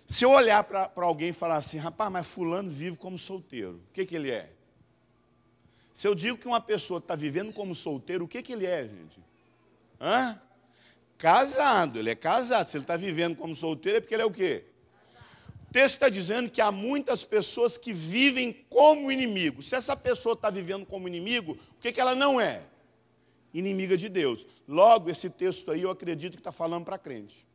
Se eu olhar para alguém e falar assim, rapaz, mas fulano vive como solteiro, o que, que ele é? Se eu digo que uma pessoa está vivendo como solteiro, o que, que ele é, gente? Hã? Casado, ele é casado. Se ele está vivendo como solteiro, é porque ele é o quê? O texto está dizendo que há muitas pessoas que vivem como inimigo. Se essa pessoa está vivendo como inimigo, o que, que ela não é? Inimiga de Deus. Logo, esse texto aí eu acredito que está falando para crente.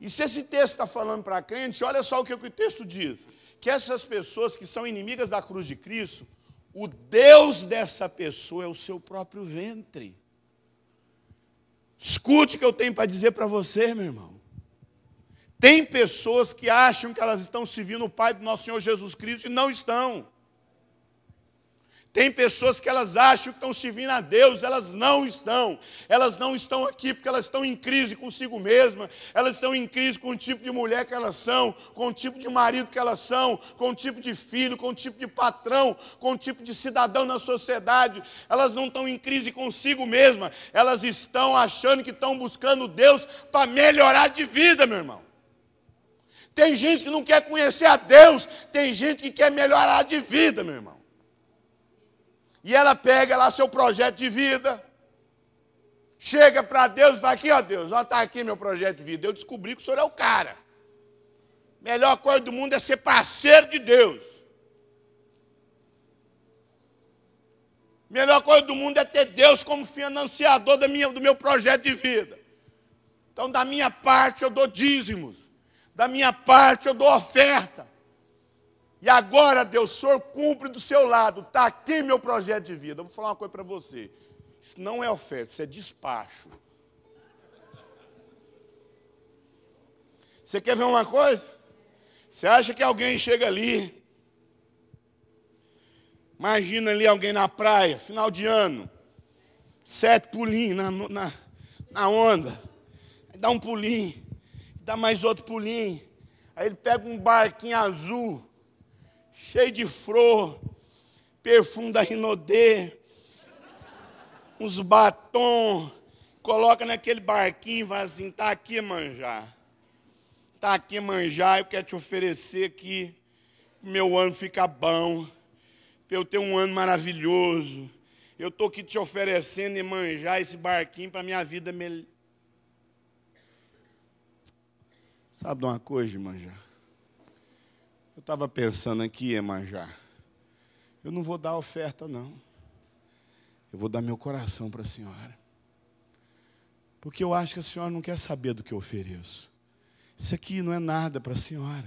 E se esse texto está falando para a crente, olha só o que o texto diz: que essas pessoas que são inimigas da cruz de Cristo, o Deus dessa pessoa é o seu próprio ventre. Escute o que eu tenho para dizer para você, meu irmão. Tem pessoas que acham que elas estão servindo o Pai do nosso Senhor Jesus Cristo e não estão. Tem pessoas que elas acham que estão servindo a Deus, elas não estão. Elas não estão aqui porque elas estão em crise consigo mesma, elas estão em crise com o tipo de mulher que elas são, com o tipo de marido que elas são, com o tipo de filho, com o tipo de patrão, com o tipo de cidadão na sociedade. Elas não estão em crise consigo mesma, elas estão achando que estão buscando Deus para melhorar de vida, meu irmão. Tem gente que não quer conhecer a Deus, tem gente que quer melhorar de vida, meu irmão. E ela pega lá seu projeto de vida, chega para Deus e fala: aqui, ó Deus, ó, está aqui meu projeto de vida. Eu descobri que o senhor é o cara. Melhor coisa do mundo é ser parceiro de Deus. Melhor coisa do mundo é ter Deus como financiador da minha, do meu projeto de vida. Então, da minha parte, eu dou dízimos. Da minha parte, eu dou oferta. E agora, Deus, o Senhor cumpre do seu lado. Está aqui meu projeto de vida. Eu vou falar uma coisa para você. Isso não é oferta, isso é despacho. Você quer ver uma coisa? Você acha que alguém chega ali? Imagina ali alguém na praia, final de ano. Sete pulinhos na, na, na onda. Aí dá um pulinho, dá mais outro pulinho. Aí ele pega um barquinho azul cheio de flor, perfume da Rinodê, uns batom, coloca naquele barquinho, fala assim, tá aqui manjar. Tá aqui manjar, eu quero te oferecer aqui, meu ano fica bom, para eu ter um ano maravilhoso. Eu tô aqui te oferecendo e manjar esse barquinho para minha vida melhor. Sabe de uma coisa, manjar? estava pensando aqui, Emanjá, eu não vou dar oferta, não. Eu vou dar meu coração para a senhora. Porque eu acho que a senhora não quer saber do que eu ofereço. Isso aqui não é nada para a senhora.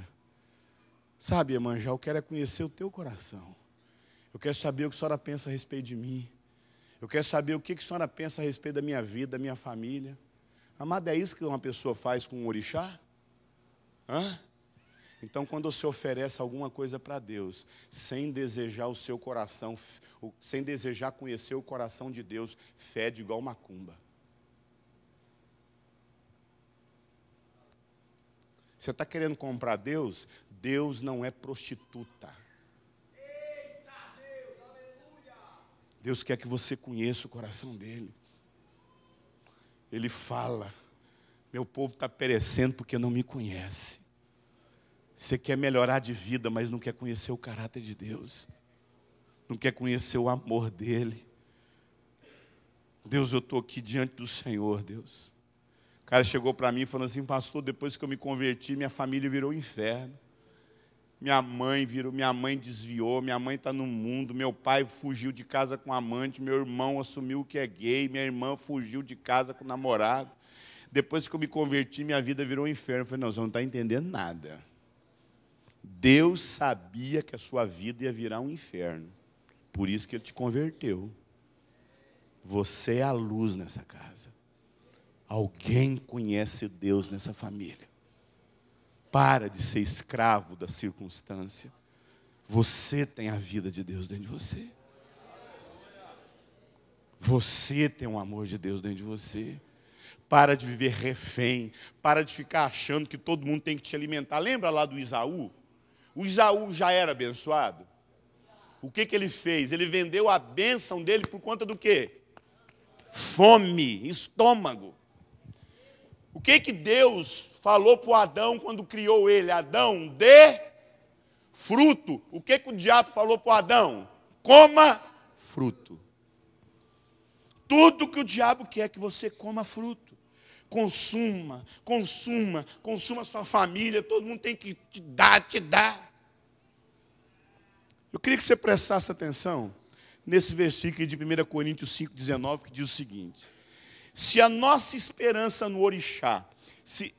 Sabe, Emanjá, eu quero é conhecer o teu coração. Eu quero saber o que a senhora pensa a respeito de mim. Eu quero saber o que a senhora pensa a respeito da minha vida, da minha família. Amada, é isso que uma pessoa faz com um orixá? Hã? Então, quando você oferece alguma coisa para Deus, sem desejar o seu coração, sem desejar conhecer o coração de Deus, fede igual macumba. Você está querendo comprar Deus? Deus não é prostituta. Deus quer que você conheça o coração dele. Ele fala: Meu povo está perecendo porque não me conhece. Você quer melhorar de vida, mas não quer conhecer o caráter de Deus, não quer conhecer o amor dEle. Deus, eu estou aqui diante do Senhor, Deus. O cara chegou para mim falando assim, pastor, depois que eu me converti, minha família virou um inferno. Minha mãe virou, minha mãe desviou, minha mãe está no mundo, meu pai fugiu de casa com amante, meu irmão assumiu que é gay, minha irmã fugiu de casa com namorado. Depois que eu me converti, minha vida virou um inferno. Eu falei, não, você não está entendendo nada. Deus sabia que a sua vida ia virar um inferno. Por isso que ele te converteu. Você é a luz nessa casa. Alguém conhece Deus nessa família. Para de ser escravo da circunstância. Você tem a vida de Deus dentro de você. Você tem o um amor de Deus dentro de você. Para de viver refém. Para de ficar achando que todo mundo tem que te alimentar. Lembra lá do Isaú? O Isaú já era abençoado? O que, que ele fez? Ele vendeu a bênção dele por conta do quê? Fome, estômago. O que, que Deus falou para Adão quando criou ele? Adão, dê fruto. O que, que o diabo falou para Adão? Coma fruto. Tudo que o diabo quer é que você coma fruto. Consuma, consuma, consuma sua família, todo mundo tem que te dar, te dar. Eu queria que você prestasse atenção nesse versículo de 1 Coríntios 5,19, que diz o seguinte: Se a nossa esperança no orixá, se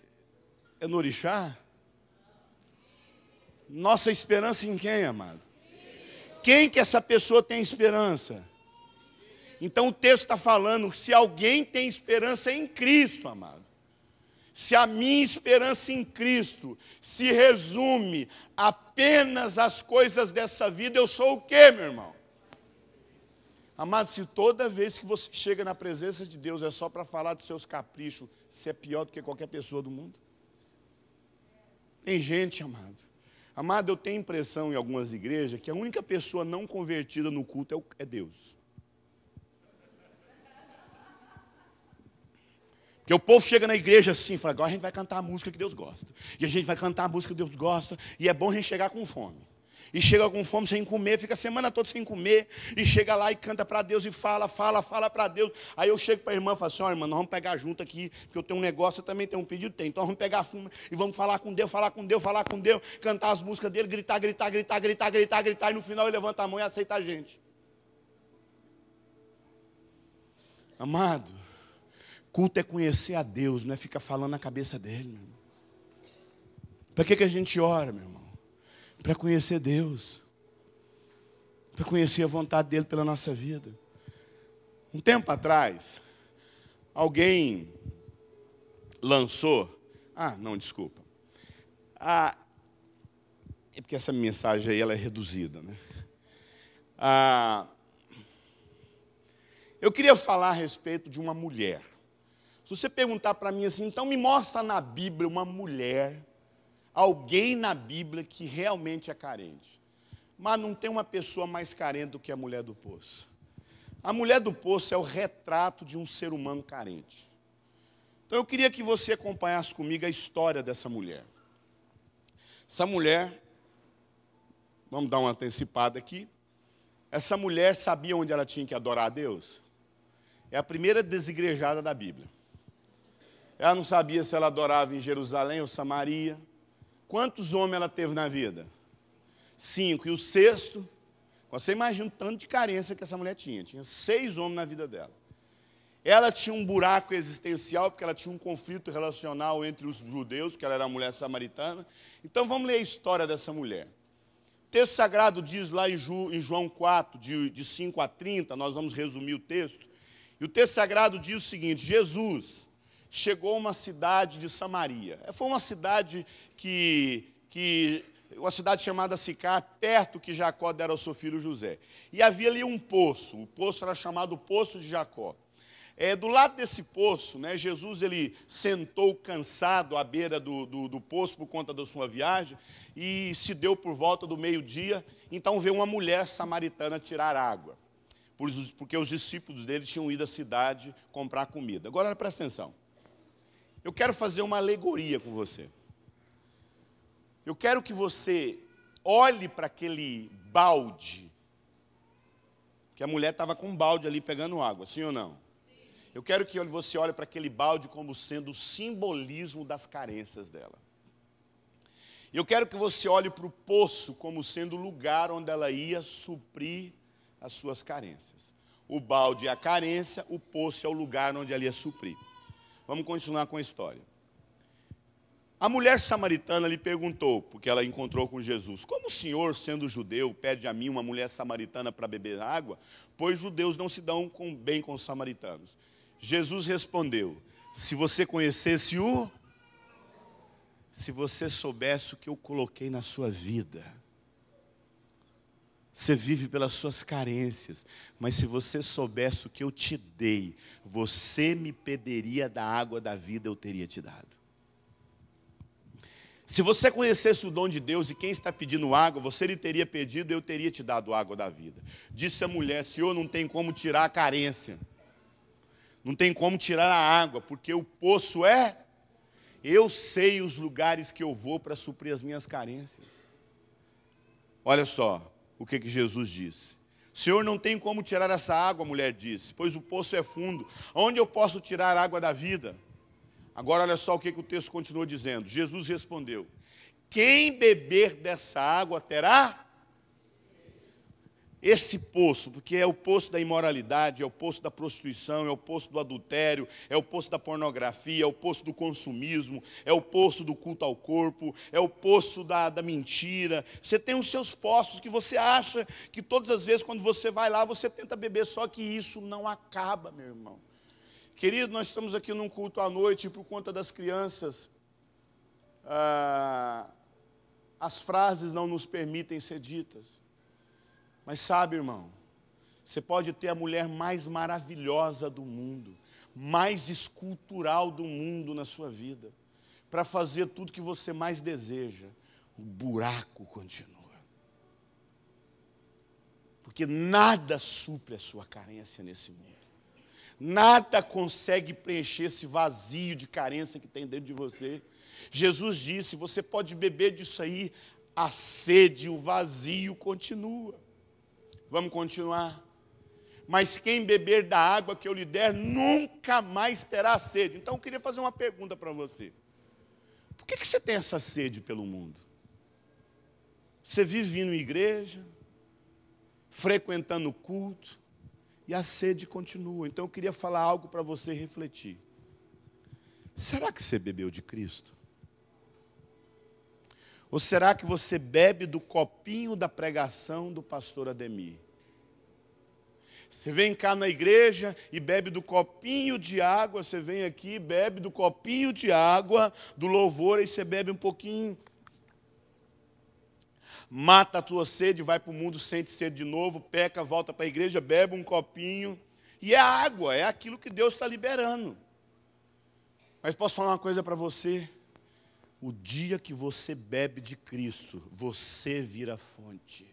é no orixá? Nossa esperança em quem, amado? Quem que essa pessoa tem esperança? Então o texto está falando que se alguém tem esperança em Cristo, amado, se a minha esperança em Cristo se resume apenas as coisas dessa vida, eu sou o quê, meu irmão? Amado, se toda vez que você chega na presença de Deus é só para falar dos seus caprichos, você é pior do que qualquer pessoa do mundo. Tem gente, amado. Amado, eu tenho impressão em algumas igrejas que a única pessoa não convertida no culto é, é Deus. Que o povo chega na igreja assim, fala, agora a gente vai cantar a música que Deus gosta. E a gente vai cantar a música que Deus gosta, e é bom a gente chegar com fome. E chega com fome sem comer, fica a semana toda sem comer, e chega lá e canta para Deus e fala, fala, fala para Deus. Aí eu chego para a irmã e falo assim, ó oh, irmã, nós vamos pegar junto aqui, porque eu tenho um negócio, eu também tenho um pedido, tem. Então vamos pegar fome e vamos falar com Deus, falar com Deus, falar com Deus, cantar as músicas dele, gritar, gritar, gritar, gritar, gritar, gritar, e no final ele levanta a mão e aceita a gente. Amado, Culto é conhecer a Deus, não é ficar falando na cabeça dele, Para que, que a gente ora, meu irmão? Para conhecer Deus. Para conhecer a vontade dele pela nossa vida. Um tempo atrás, alguém lançou. Ah, não, desculpa. Ah, é porque essa mensagem aí ela é reduzida, né? Ah, eu queria falar a respeito de uma mulher. Se você perguntar para mim assim, então me mostra na Bíblia uma mulher, alguém na Bíblia que realmente é carente. Mas não tem uma pessoa mais carente do que a mulher do poço. A mulher do poço é o retrato de um ser humano carente. Então eu queria que você acompanhasse comigo a história dessa mulher. Essa mulher, vamos dar uma antecipada aqui. Essa mulher sabia onde ela tinha que adorar a Deus? É a primeira desigrejada da Bíblia. Ela não sabia se ela adorava em Jerusalém ou Samaria. Quantos homens ela teve na vida? Cinco. E o sexto, você imagina o tanto de carência que essa mulher tinha. Tinha seis homens na vida dela. Ela tinha um buraco existencial, porque ela tinha um conflito relacional entre os judeus, que ela era mulher samaritana. Então vamos ler a história dessa mulher. O texto sagrado diz lá em João 4, de, de 5 a 30, nós vamos resumir o texto. E o texto sagrado diz o seguinte: Jesus, chegou a uma cidade de Samaria. É, foi uma cidade que, que uma cidade chamada Sicar, perto que Jacó dera ao seu filho José. E havia ali um poço, o poço era chamado Poço de Jacó. É, do lado desse poço, né, Jesus ele sentou cansado à beira do, do, do poço por conta da sua viagem e se deu por volta do meio-dia. Então veio uma mulher samaritana tirar água, porque os discípulos dele tinham ido à cidade comprar comida. Agora presta atenção. Eu quero fazer uma alegoria com você. Eu quero que você olhe para aquele balde. Que a mulher estava com um balde ali pegando água, sim ou não? Eu quero que você olhe para aquele balde como sendo o simbolismo das carências dela. Eu quero que você olhe para o poço como sendo o lugar onde ela ia suprir as suas carências. O balde é a carência, o poço é o lugar onde ela ia suprir. Vamos continuar com a história. A mulher samaritana lhe perguntou, porque ela encontrou com Jesus: Como o senhor, sendo judeu, pede a mim, uma mulher samaritana, para beber água? Pois judeus não se dão com, bem com os samaritanos. Jesus respondeu: Se você conhecesse o. Se você soubesse o que eu coloquei na sua vida você vive pelas suas carências, mas se você soubesse o que eu te dei, você me pediria da água da vida, eu teria te dado. Se você conhecesse o dom de Deus e quem está pedindo água, você lhe teria pedido, eu teria te dado água da vida. Disse a mulher: Senhor, não tem como tirar a carência, não tem como tirar a água, porque o poço é. Eu sei os lugares que eu vou para suprir as minhas carências. Olha só, o que, que Jesus disse. Senhor, não tem como tirar essa água, a mulher disse, pois o poço é fundo. Onde eu posso tirar a água da vida? Agora, olha só o que, que o texto continua dizendo. Jesus respondeu: Quem beber dessa água terá esse poço, porque é o poço da imoralidade, é o poço da prostituição, é o poço do adultério, é o poço da pornografia, é o poço do consumismo, é o poço do culto ao corpo, é o poço da, da mentira. Você tem os seus poços que você acha que todas as vezes quando você vai lá você tenta beber, só que isso não acaba, meu irmão. Querido, nós estamos aqui num culto à noite e por conta das crianças, ah, as frases não nos permitem ser ditas. Mas sabe, irmão, você pode ter a mulher mais maravilhosa do mundo, mais escultural do mundo na sua vida, para fazer tudo que você mais deseja. O buraco continua. Porque nada supre a sua carência nesse mundo. Nada consegue preencher esse vazio de carência que tem dentro de você. Jesus disse: você pode beber disso aí, a sede, o vazio continua. Vamos continuar. Mas quem beber da água que eu lhe der, nunca mais terá sede. Então eu queria fazer uma pergunta para você. Por que, que você tem essa sede pelo mundo? Você vive indo igreja, frequentando o culto, e a sede continua. Então eu queria falar algo para você refletir. Será que você bebeu de Cristo? Ou será que você bebe do copinho da pregação do pastor Ademir? Você vem cá na igreja e bebe do copinho de água, você vem aqui, bebe do copinho de água, do louvor, e você bebe um pouquinho. Mata a tua sede, vai para o mundo, sente sede de novo, peca, volta para a igreja, bebe um copinho. E é água, é aquilo que Deus está liberando. Mas posso falar uma coisa para você? O dia que você bebe de Cristo, você vira fonte.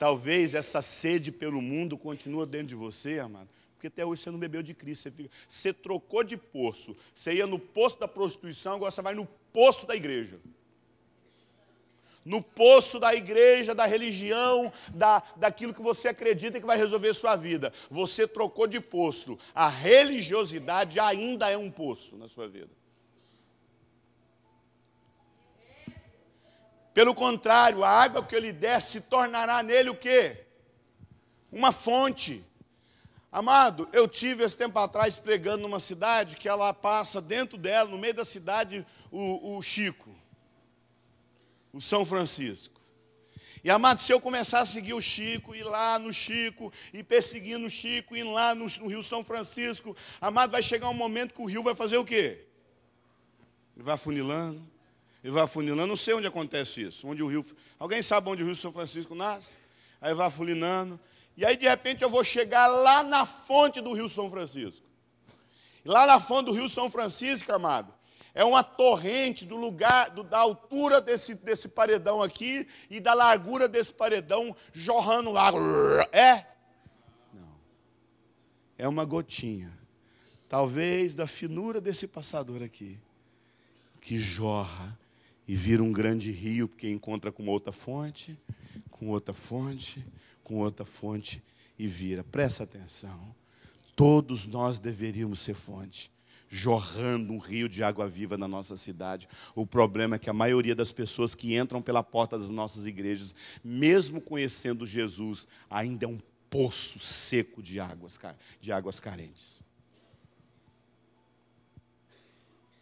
Talvez essa sede pelo mundo continue dentro de você, amado, porque até hoje você não bebeu de Cristo. Você, fica, você trocou de poço. Você ia no poço da prostituição, agora você vai no poço da igreja no poço da igreja, da religião, da, daquilo que você acredita que vai resolver sua vida. Você trocou de poço. A religiosidade ainda é um poço na sua vida. Pelo contrário, a água que ele lhe der se tornará nele o quê? Uma fonte. Amado, eu tive esse tempo atrás pregando numa cidade que ela passa dentro dela, no meio da cidade, o, o Chico, o São Francisco. E amado, se eu começar a seguir o Chico, ir lá no Chico, e perseguindo o Chico, ir lá no, no Rio São Francisco, amado, vai chegar um momento que o rio vai fazer o quê? Ele vai funilando, e vai afunilando. Eu não sei onde acontece isso. Onde o rio. Alguém sabe onde o rio São Francisco nasce? Aí vai afunilando. E aí de repente eu vou chegar lá na fonte do rio São Francisco. Lá na fonte do rio São Francisco, amado, é uma torrente do lugar, do, da altura desse, desse paredão aqui e da largura desse paredão jorrando lá. É? Não. É uma gotinha. Talvez da finura desse passador aqui. Que jorra e vira um grande rio, porque encontra com outra fonte, com outra fonte, com outra fonte e vira. Presta atenção. Todos nós deveríamos ser fonte, jorrando um rio de água viva na nossa cidade. O problema é que a maioria das pessoas que entram pela porta das nossas igrejas, mesmo conhecendo Jesus, ainda é um poço seco de águas, de águas carentes.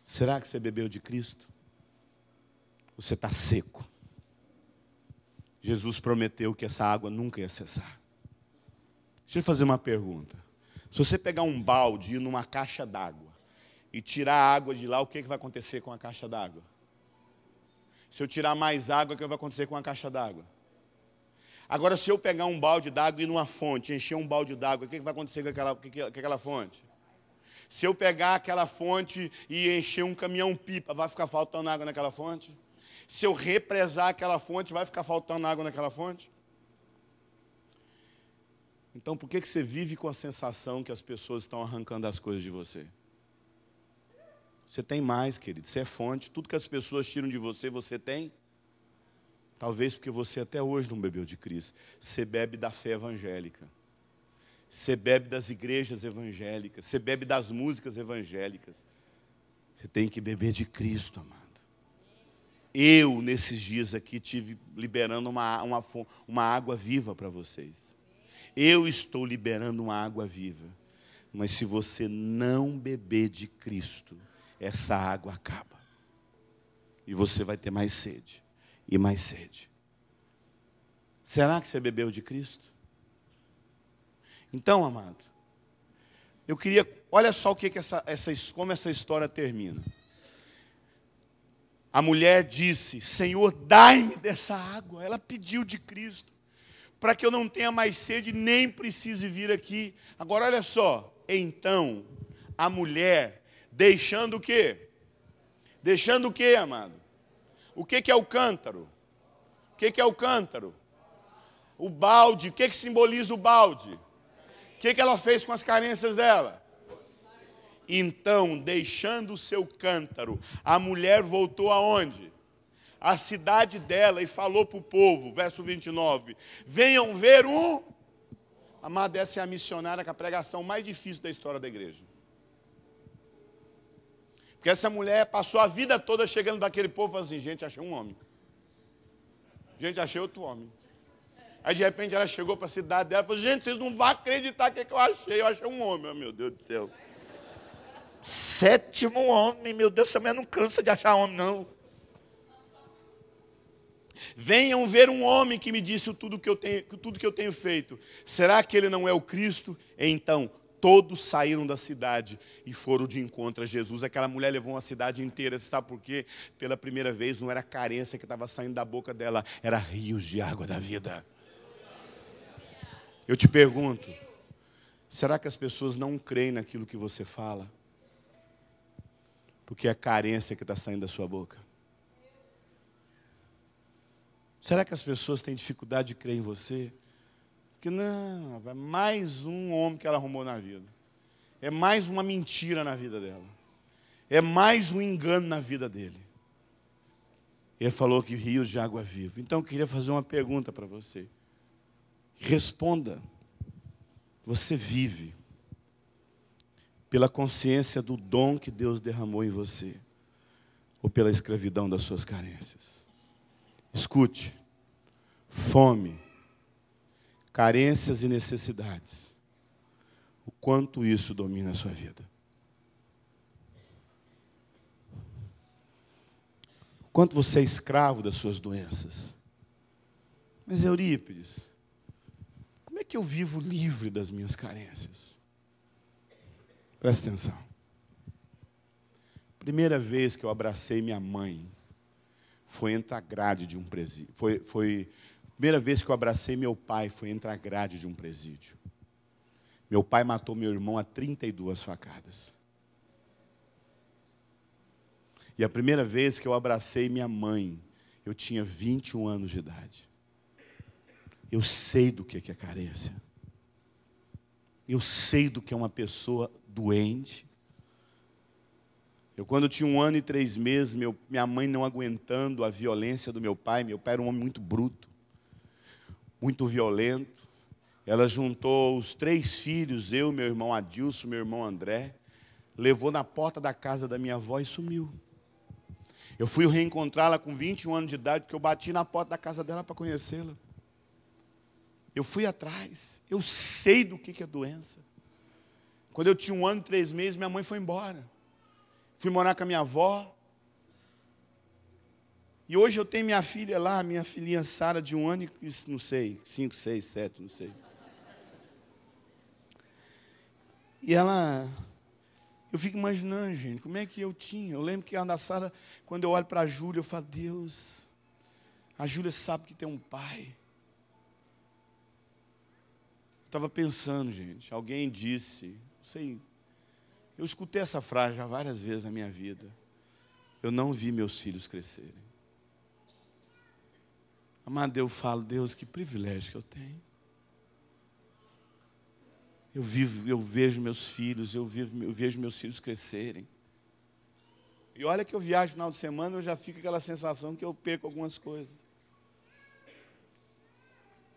Será que você bebeu de Cristo? Você está seco. Jesus prometeu que essa água nunca ia cessar. Deixa eu fazer uma pergunta. Se você pegar um balde e ir numa caixa d'água e tirar a água de lá, o que, é que vai acontecer com a caixa d'água? Se eu tirar mais água, o que é vai acontecer com a caixa d'água? Agora, se eu pegar um balde d'água e ir numa fonte, encher um balde d'água, o que, é que vai acontecer com aquela, com aquela fonte? Se eu pegar aquela fonte e encher um caminhão pipa, vai ficar faltando água naquela fonte? se eu represar aquela fonte, vai ficar faltando água naquela fonte? Então, por que, que você vive com a sensação que as pessoas estão arrancando as coisas de você? Você tem mais, querido. Você é fonte. Tudo que as pessoas tiram de você, você tem. Talvez porque você até hoje não bebeu de Cristo. Você bebe da fé evangélica. Você bebe das igrejas evangélicas. Você bebe das músicas evangélicas. Você tem que beber de Cristo, amado. Eu, nesses dias aqui, tive liberando uma, uma, uma água viva para vocês. Eu estou liberando uma água viva. Mas se você não beber de Cristo, essa água acaba. E você vai ter mais sede e mais sede. Será que você bebeu de Cristo? Então, amado, eu queria. Olha só o que, que essa, essa, como essa história termina. A mulher disse: Senhor, dai-me dessa água. Ela pediu de Cristo, para que eu não tenha mais sede, nem precise vir aqui. Agora, olha só. Então, a mulher, deixando o quê? Deixando o quê, amado? O que, é o cântaro? O que, é o cântaro? O balde. O que, que simboliza o balde? O que, que ela fez com as carências dela? Então, deixando o seu cântaro, a mulher voltou aonde? A cidade dela e falou para o povo, verso 29, venham ver o. Amada, essa é a missionária com a pregação mais difícil da história da igreja. Porque essa mulher passou a vida toda chegando daquele povo falando assim, gente, achei um homem. Gente, achei outro homem. Aí de repente ela chegou para a cidade dela e falou, gente, vocês não vão acreditar o que, é que eu achei. Eu achei um homem, oh, meu Deus do céu. Sétimo homem, meu Deus, essa mulher não cansa de achar homem, não. Venham ver um homem que me disse tudo que eu tenho, tudo que eu tenho feito. Será que ele não é o Cristo? Então, todos saíram da cidade e foram de encontro a Jesus. Aquela mulher levou uma cidade inteira, você sabe por quê? Pela primeira vez, não era carência que estava saindo da boca dela, era rios de água da vida. Eu te pergunto, será que as pessoas não creem naquilo que você fala? que é carência que está saindo da sua boca. Será que as pessoas têm dificuldade de crer em você? Porque não, é mais um homem que ela arrumou na vida. É mais uma mentira na vida dela. É mais um engano na vida dele. Ele falou que rios de água viva. Então eu queria fazer uma pergunta para você. Responda. Você vive pela consciência do dom que Deus derramou em você, ou pela escravidão das suas carências. Escute: fome, carências e necessidades, o quanto isso domina a sua vida. O quanto você é escravo das suas doenças. Mas Eurípides, como é que eu vivo livre das minhas carências? Presta atenção. Primeira vez que eu abracei minha mãe foi entre a grade de um presídio. Foi, foi primeira vez que eu abracei meu pai foi entre a grade de um presídio. Meu pai matou meu irmão a 32 facadas. E a primeira vez que eu abracei minha mãe, eu tinha 21 anos de idade. Eu sei do é que é carência. Eu sei do que é uma pessoa doente. Eu, quando tinha um ano e três meses, meu, minha mãe não aguentando a violência do meu pai, meu pai era um homem muito bruto, muito violento. Ela juntou os três filhos, eu, meu irmão Adilson, meu irmão André, levou na porta da casa da minha avó e sumiu. Eu fui reencontrá-la com 21 anos de idade, porque eu bati na porta da casa dela para conhecê-la. Eu fui atrás, eu sei do que é doença. Quando eu tinha um ano e três meses, minha mãe foi embora. Fui morar com a minha avó. E hoje eu tenho minha filha lá, minha filhinha Sara, de um ano e não sei, cinco, seis, sete, não sei. E ela. Eu fico imaginando, gente, como é que eu tinha. Eu lembro que a Sara, quando eu olho para a Júlia, eu falo, Deus, a Júlia sabe que tem um pai. Estava pensando, gente, alguém disse, sei. Eu escutei essa frase já várias vezes na minha vida. Eu não vi meus filhos crescerem. Amado, eu falo, Deus, que privilégio que eu tenho. Eu vivo, eu vejo meus filhos, eu, vivo, eu vejo meus filhos crescerem. E olha que eu viajo no final de semana, eu já fico aquela sensação que eu perco algumas coisas.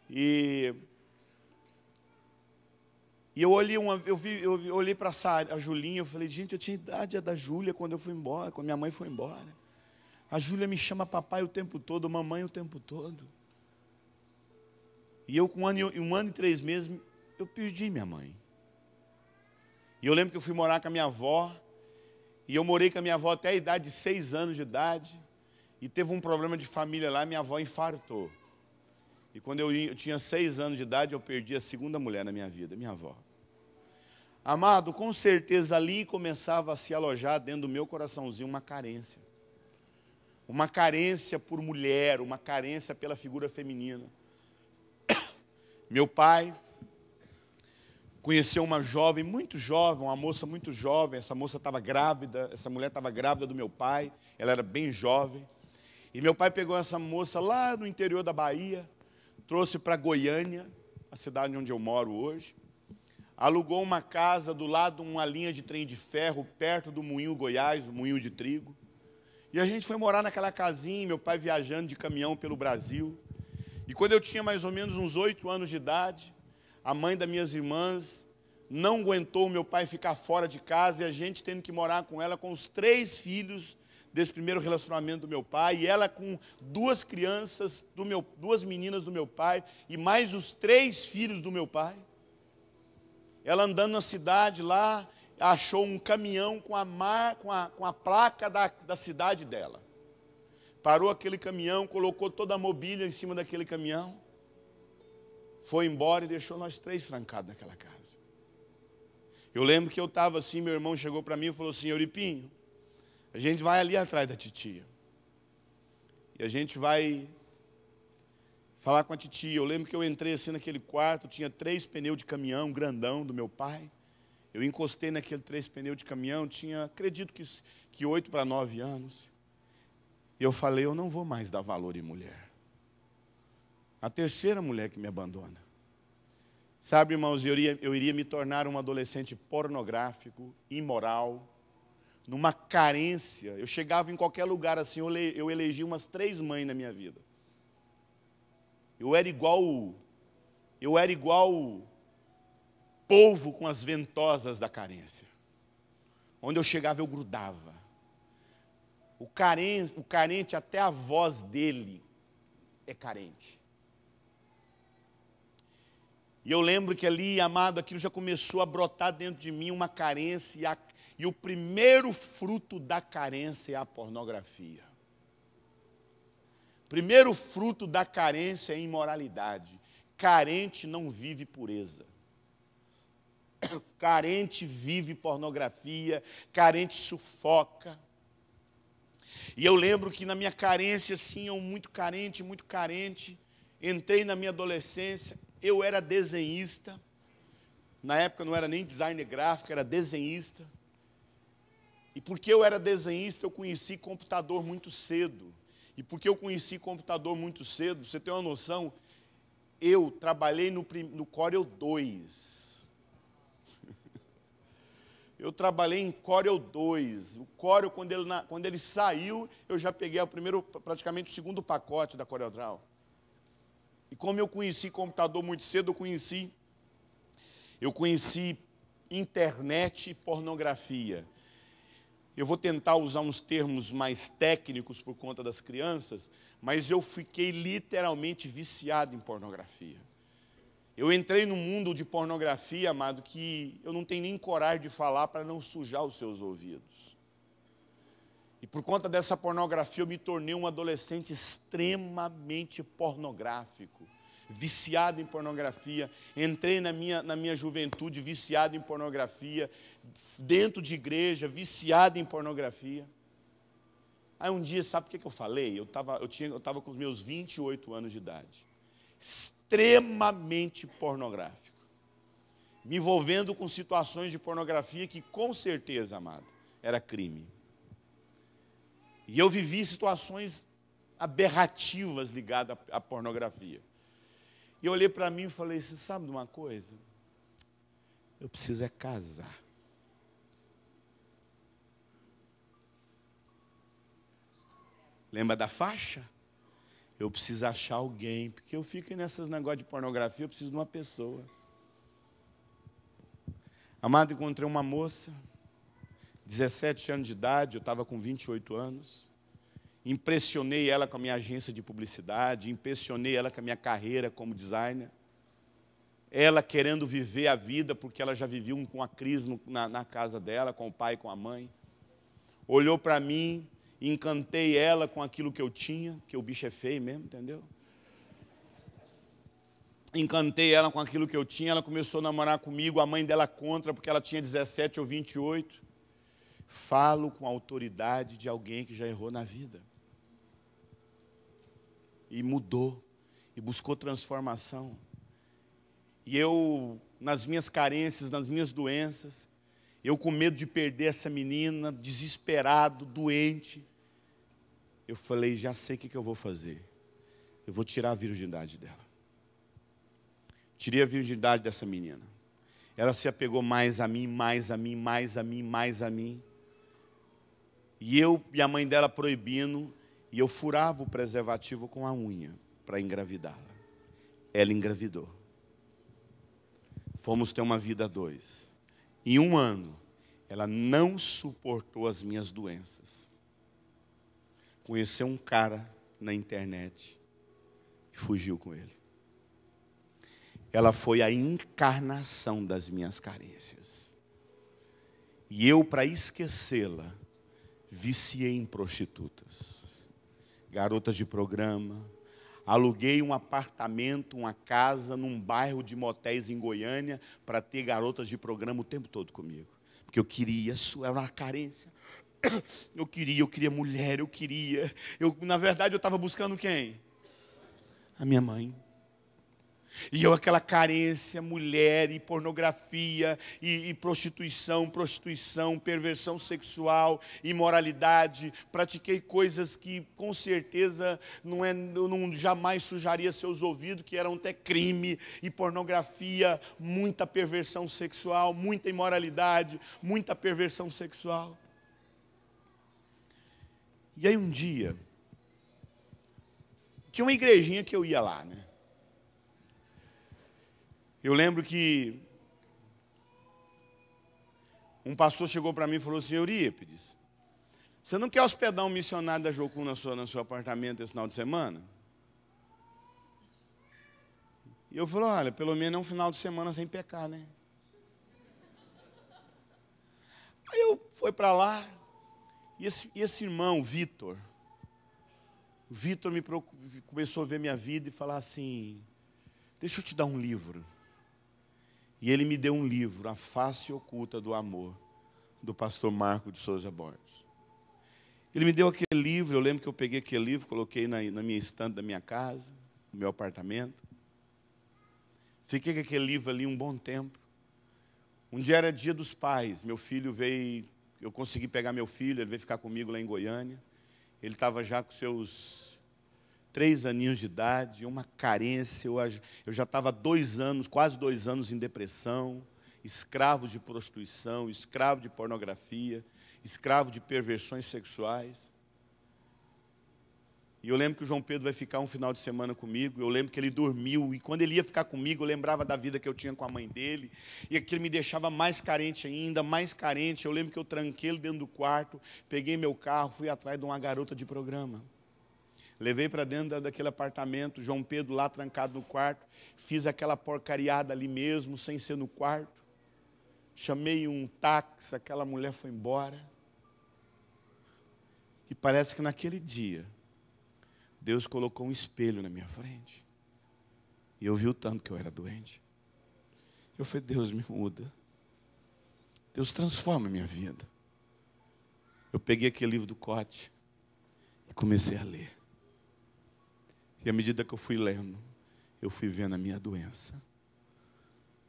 E e eu olhei uma, eu vi, eu olhei para a Julinha, eu falei, gente, eu tinha idade da Júlia quando eu fui embora, quando minha mãe foi embora. A Júlia me chama papai o tempo todo, mamãe o tempo todo. E eu, com um ano, um ano e três meses, eu perdi minha mãe. E eu lembro que eu fui morar com a minha avó, e eu morei com a minha avó até a idade de seis anos de idade, e teve um problema de família lá, minha avó infartou. E quando eu, tinha seis anos de idade, eu perdi a segunda mulher na minha vida, minha avó. Amado, com certeza ali começava a se alojar dentro do meu coraçãozinho uma carência. Uma carência por mulher, uma carência pela figura feminina. Meu pai conheceu uma jovem, muito jovem, uma moça muito jovem. Essa moça estava grávida, essa mulher estava grávida do meu pai, ela era bem jovem. E meu pai pegou essa moça lá no interior da Bahia trouxe para Goiânia, a cidade onde eu moro hoje. Alugou uma casa do lado de uma linha de trem de ferro, perto do Moinho Goiás, o Moinho de Trigo. E a gente foi morar naquela casinha, meu pai viajando de caminhão pelo Brasil. E quando eu tinha mais ou menos uns oito anos de idade, a mãe das minhas irmãs não aguentou meu pai ficar fora de casa e a gente tendo que morar com ela com os três filhos desse primeiro relacionamento do meu pai, e ela com duas crianças, do meu, duas meninas do meu pai, e mais os três filhos do meu pai. Ela andando na cidade lá, achou um caminhão com a, mar, com a, com a placa da, da cidade dela. Parou aquele caminhão, colocou toda a mobília em cima daquele caminhão, foi embora e deixou nós três trancados naquela casa. Eu lembro que eu estava assim, meu irmão chegou para mim e falou assim, Euripinho, a gente vai ali atrás da titia. E a gente vai falar com a titia. Eu lembro que eu entrei assim naquele quarto, tinha três pneus de caminhão grandão do meu pai. Eu encostei naquele três pneus de caminhão, tinha, acredito que, que oito para nove anos. E eu falei, eu não vou mais dar valor em mulher. A terceira mulher que me abandona. Sabe, irmãos, eu iria, eu iria me tornar um adolescente pornográfico, imoral, numa carência. Eu chegava em qualquer lugar assim, eu, eu elegi umas três mães na minha vida. Eu era igual, eu era igual povo com as ventosas da carência. Onde eu chegava, eu grudava. O carente, o carente, até a voz dele é carente. E eu lembro que ali, amado, aquilo já começou a brotar dentro de mim uma carência, e a e o primeiro fruto da carência é a pornografia. Primeiro fruto da carência é a imoralidade. Carente não vive pureza. Carente vive pornografia, carente sufoca. E eu lembro que na minha carência, sim, eu muito carente, muito carente, entrei na minha adolescência, eu era desenhista. Na época não era nem designer gráfico, era desenhista. E porque eu era desenhista, eu conheci computador muito cedo. E porque eu conheci computador muito cedo, você tem uma noção? Eu trabalhei no, no Corel 2. eu trabalhei em Corel 2. O Corel, quando ele, quando ele saiu, eu já peguei o primeiro, praticamente o segundo pacote da Corel Draw. E como eu conheci computador muito cedo, eu conheci, eu conheci internet e pornografia. Eu vou tentar usar uns termos mais técnicos por conta das crianças, mas eu fiquei literalmente viciado em pornografia. Eu entrei no mundo de pornografia, amado, que eu não tenho nem coragem de falar para não sujar os seus ouvidos. E por conta dessa pornografia, eu me tornei um adolescente extremamente pornográfico, viciado em pornografia. Entrei na minha, na minha juventude viciado em pornografia, dentro de igreja, viciada em pornografia. Aí um dia, sabe o que, que eu falei? Eu estava eu tinha, eu tava com os meus 28 anos de idade. Extremamente pornográfico. Me envolvendo com situações de pornografia que, com certeza, amado, era crime. E eu vivi situações aberrativas ligadas à pornografia. E eu olhei para mim e falei: Você assim, sabe de uma coisa? Eu preciso é casar. Lembra da faixa? Eu preciso achar alguém, porque eu fico nesses negócios de pornografia, eu preciso de uma pessoa. Amado, encontrei uma moça, 17 anos de idade, eu estava com 28 anos. Impressionei ela com a minha agência de publicidade, impressionei ela com a minha carreira como designer. Ela querendo viver a vida, porque ela já vivia com a crise na, na casa dela, com o pai, com a mãe. Olhou para mim, encantei ela com aquilo que eu tinha, que o bicho é feio mesmo, entendeu? Encantei ela com aquilo que eu tinha, ela começou a namorar comigo, a mãe dela contra, porque ela tinha 17 ou 28. Falo com a autoridade de alguém que já errou na vida. E mudou, e buscou transformação. E eu, nas minhas carências, nas minhas doenças, eu com medo de perder essa menina, desesperado, doente, eu falei: já sei o que, eu vou fazer. Eu vou tirar a virgindade dela. Tirei a virgindade dessa menina. Ela se apegou mais a mim, mais a mim, mais a mim, mais a mim. E eu e a mãe dela proibindo, e eu furava o preservativo com a unha para engravidá-la. Ela engravidou. Fomos ter uma vida a dois. Em um ano, ela não suportou as minhas doenças conheceu um cara na internet e fugiu com ele. Ela foi a encarnação das minhas carências. E eu, para esquecê-la, viciei em prostitutas, garotas de programa, aluguei um apartamento, uma casa num bairro de motéis em Goiânia para ter garotas de programa o tempo todo comigo, porque eu queria, era uma carência. Eu queria, eu queria mulher, eu queria. Eu, na verdade, eu estava buscando quem? A minha mãe. E eu, aquela carência, mulher e pornografia, e, e, prostituição, prostituição, perversão sexual, imoralidade. Pratiquei coisas que com certeza não, é, não jamais sujaria seus ouvidos, que eram até crime, e pornografia, muita perversão sexual, muita imoralidade, muita perversão sexual. E aí um dia, tinha uma igrejinha que eu ia lá, né? Eu lembro que um pastor chegou para mim e falou assim, Eurípides, você não quer hospedar um missionário da Jocum no seu, no seu apartamento esse final de semana? E eu falei, olha, pelo menos é um final de semana sem pecar, né? Aí eu fui para lá, e esse, e esse irmão, Vitor, Vitor me começou a ver minha vida e falar assim: Deixa eu te dar um livro. E ele me deu um livro, A Face Oculta do Amor, do pastor Marco de Souza Borges. Ele me deu aquele livro, eu lembro que eu peguei aquele livro, coloquei na, na minha estante da minha casa, no meu apartamento. Fiquei com aquele livro ali um bom tempo. Um dia era dia dos pais, meu filho veio eu consegui pegar meu filho, ele veio ficar comigo lá em Goiânia. Ele estava já com seus três aninhos de idade, uma carência. Eu, eu já estava dois anos, quase dois anos em depressão, escravo de prostituição, escravo de pornografia, escravo de perversões sexuais. E eu lembro que o João Pedro vai ficar um final de semana comigo. Eu lembro que ele dormiu. E quando ele ia ficar comigo, eu lembrava da vida que eu tinha com a mãe dele. E aquilo me deixava mais carente ainda, mais carente. Eu lembro que eu tranquei ele dentro do quarto, peguei meu carro, fui atrás de uma garota de programa. Levei para dentro daquele apartamento, João Pedro lá trancado no quarto. Fiz aquela porcariada ali mesmo, sem ser no quarto. Chamei um táxi, aquela mulher foi embora. E parece que naquele dia Deus colocou um espelho na minha frente. E eu vi o tanto que eu era doente. Eu falei, Deus me muda. Deus transforma a minha vida. Eu peguei aquele livro do Cote e comecei a ler. E à medida que eu fui lendo, eu fui vendo a minha doença.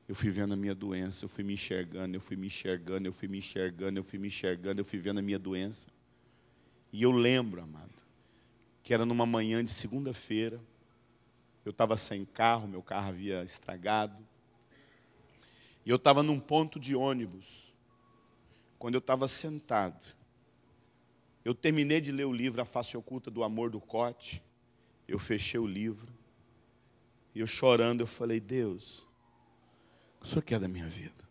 Eu fui vendo a minha doença, eu fui me enxergando, eu fui me enxergando, eu fui me enxergando, eu fui me enxergando, eu fui vendo a minha doença. E eu lembro, amado, que era numa manhã de segunda-feira. Eu estava sem carro, meu carro havia estragado. E eu estava num ponto de ônibus. Quando eu estava sentado, eu terminei de ler o livro A Face Oculta do Amor do Cote. Eu fechei o livro. E eu chorando, eu falei: Deus, o que o Senhor quer da minha vida?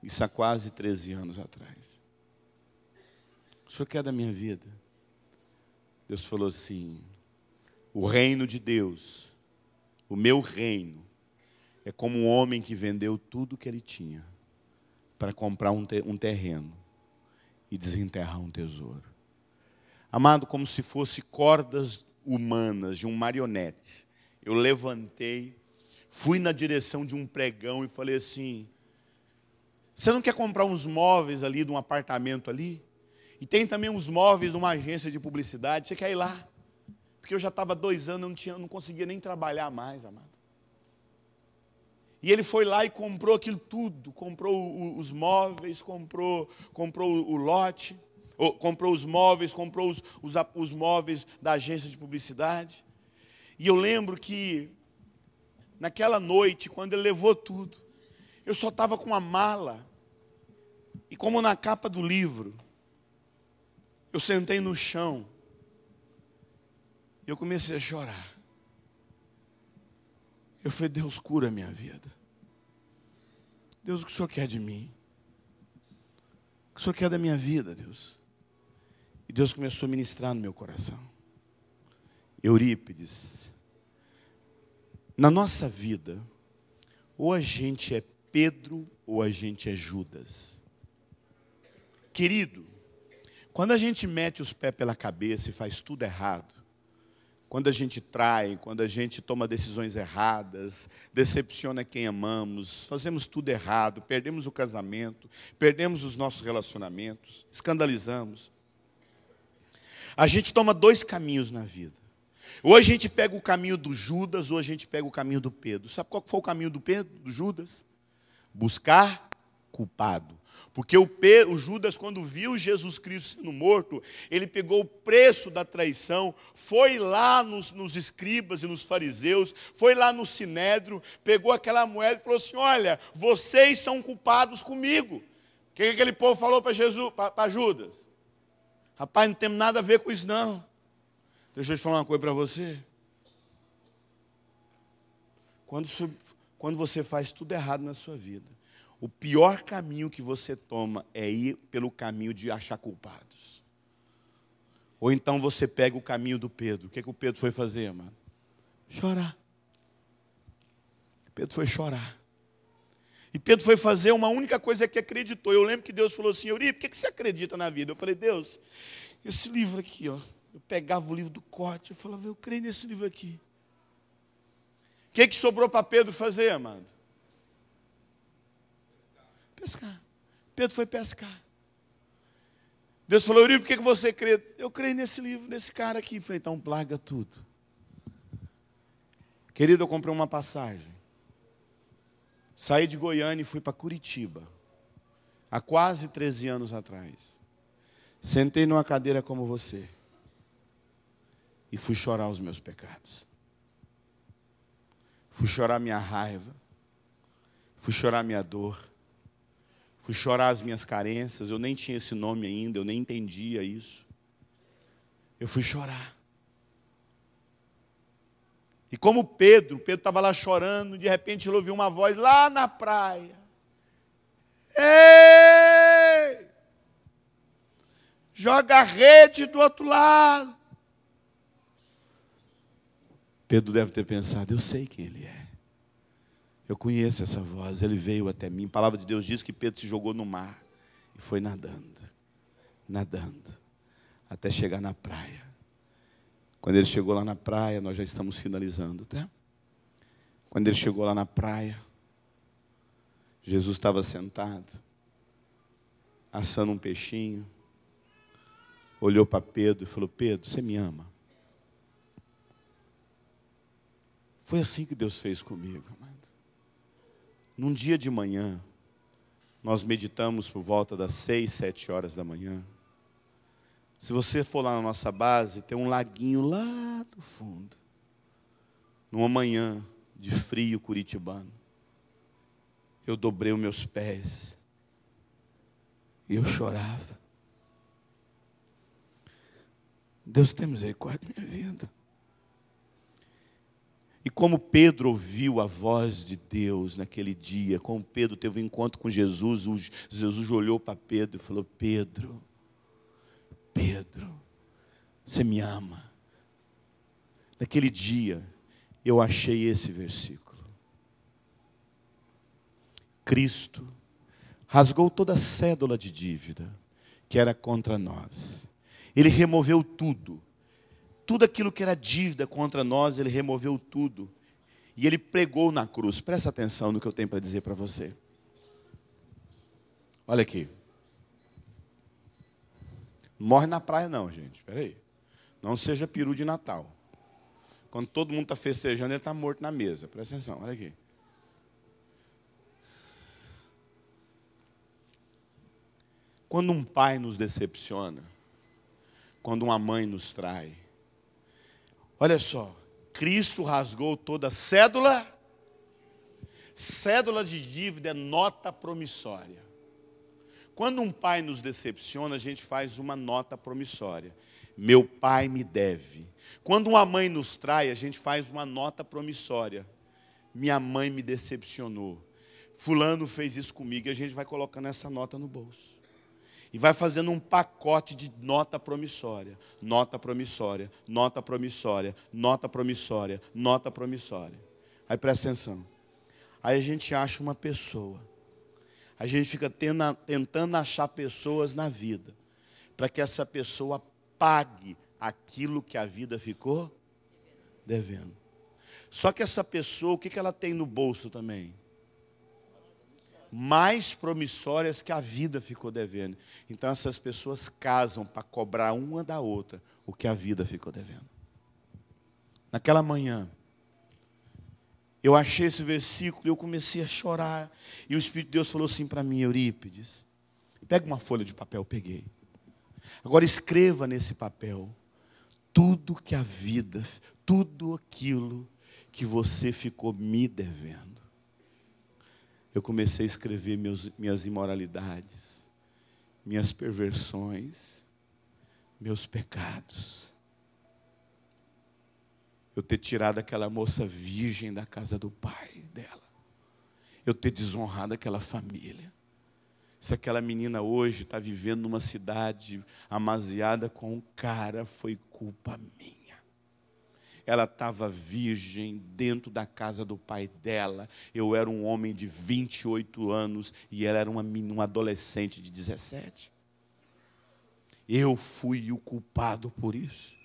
Isso há quase 13 anos atrás. O Senhor quer da minha vida? Deus falou assim: o reino de Deus, o meu reino, é como um homem que vendeu tudo que ele tinha para comprar um terreno e desenterrar um tesouro. Amado, como se fosse cordas humanas de um marionete, eu levantei, fui na direção de um pregão e falei assim: Você não quer comprar uns móveis ali, de um apartamento ali? E tem também uns móveis numa agência de publicidade. Você quer ir lá? Porque eu já estava dois anos, eu não, tinha, não conseguia nem trabalhar mais, amado. E ele foi lá e comprou aquilo tudo, comprou o, os móveis, comprou, comprou o, lote, ou, comprou os móveis, comprou os, os, os móveis da agência de publicidade. E eu lembro que naquela noite, quando ele levou tudo, eu só estava com a mala. E como na capa do livro, eu sentei no chão e eu comecei a chorar. Eu falei, Deus cura a minha vida. Deus, o que o Senhor quer de mim? O que o Senhor quer da minha vida, Deus? E Deus começou a ministrar no meu coração. Eurípides, na nossa vida, ou a gente é Pedro ou a gente é Judas. Querido, quando a gente mete os pés pela cabeça e faz tudo errado, quando a gente trai, quando a gente toma decisões erradas, decepciona quem amamos, fazemos tudo errado, perdemos o casamento, perdemos os nossos relacionamentos, escandalizamos. A gente toma dois caminhos na vida. Ou a gente pega o caminho do Judas, ou a gente pega o caminho do Pedro. Sabe qual foi o caminho do Pedro, do Judas? Buscar culpado. Porque o, o, Judas, quando viu Jesus Cristo sendo morto, ele pegou o preço da traição, foi lá nos, nos escribas e nos fariseus, foi lá no sinédrio, pegou aquela moeda e falou assim: Olha, vocês são culpados comigo. O que, que aquele povo falou para Jesus, para Judas? Rapaz, não temos nada a ver com isso, não. Deixa eu te falar uma coisa para você. Quando, quando você faz tudo errado na sua vida, o pior caminho que você toma é ir pelo caminho de achar culpados. Ou então você pega o caminho do Pedro. O que, é que o Pedro foi fazer, mano? Chorar. Pedro foi chorar. E Pedro foi fazer uma única coisa que acreditou. Eu lembro que Deus falou assim, Uri, por que, você acredita na vida? Eu falei, Deus, esse livro aqui, ó. Eu pegava o livro do corte, eu falava, eu creio nesse livro aqui. O que, é que sobrou para Pedro fazer, amado? Pescar. Pedro foi pescar. Deus falou, Eurico, por que você crê? Eu creio nesse livro, nesse cara aqui. Eu falei, então plaga tudo. Querido, eu comprei uma passagem. Saí de Goiânia e fui para Curitiba. Há quase 13 anos atrás. Sentei numa cadeira como você. E fui chorar os meus pecados. Fui chorar minha raiva. Fui chorar minha dor. Fui chorar as minhas carências, eu nem tinha esse nome ainda, eu nem entendia isso. Eu fui chorar. E como Pedro, Pedro estava lá chorando, de repente ele ouviu uma voz lá na praia. Ei! Joga a rede do outro lado. Pedro deve ter pensado, eu sei quem ele é. Eu conheço essa voz, ele veio até mim. A palavra de Deus diz que Pedro se jogou no mar e foi nadando, nadando, até chegar na praia. Quando ele chegou lá na praia, nós já estamos finalizando, tá? Quando ele chegou lá na praia, Jesus estava sentado, assando um peixinho, olhou para Pedro e falou: Pedro, você me ama? Foi assim que Deus fez comigo. Num dia de manhã, nós meditamos por volta das seis, sete horas da manhã. Se você for lá na nossa base, tem um laguinho lá do fundo. Numa manhã de frio curitibano, eu dobrei os meus pés e eu chorava. Deus tem misericórdia minha vida. E como Pedro ouviu a voz de Deus naquele dia, como Pedro teve um encontro com Jesus, Jesus olhou para Pedro e falou: Pedro, Pedro, você me ama. Naquele dia, eu achei esse versículo. Cristo rasgou toda a cédula de dívida que era contra nós, ele removeu tudo tudo aquilo que era dívida contra nós, ele removeu tudo. E ele pregou na cruz. Presta atenção no que eu tenho para dizer para você. Olha aqui. Morre na praia, não, gente. Espera aí. Não seja peru de Natal. Quando todo mundo está festejando, ele está morto na mesa. Presta atenção, olha aqui. Quando um pai nos decepciona, quando uma mãe nos trai, Olha só, Cristo rasgou toda cédula. Cédula de dívida é nota promissória. Quando um pai nos decepciona, a gente faz uma nota promissória. Meu pai me deve. Quando uma mãe nos trai, a gente faz uma nota promissória. Minha mãe me decepcionou. Fulano fez isso comigo e a gente vai colocando essa nota no bolso e vai fazendo um pacote de nota promissória, nota promissória, nota promissória, nota promissória, nota promissória. Aí presta atenção. Aí a gente acha uma pessoa. A gente fica tentando achar pessoas na vida, para que essa pessoa pague aquilo que a vida ficou devendo. Só que essa pessoa, o que ela tem no bolso também? mais promissórias que a vida ficou devendo. Então essas pessoas casam para cobrar uma da outra o que a vida ficou devendo. Naquela manhã, eu achei esse versículo e eu comecei a chorar. E o Espírito de Deus falou assim para mim, Eurípides, pega uma folha de papel, peguei. Agora escreva nesse papel tudo que a vida, tudo aquilo que você ficou me devendo eu comecei a escrever meus, minhas imoralidades, minhas perversões, meus pecados. Eu ter tirado aquela moça virgem da casa do pai dela. Eu ter desonrado aquela família. Se aquela menina hoje está vivendo numa cidade amaziada com um cara, foi culpa minha. Ela estava virgem dentro da casa do pai dela. Eu era um homem de 28 anos e ela era uma, uma adolescente de 17. Eu fui o culpado por isso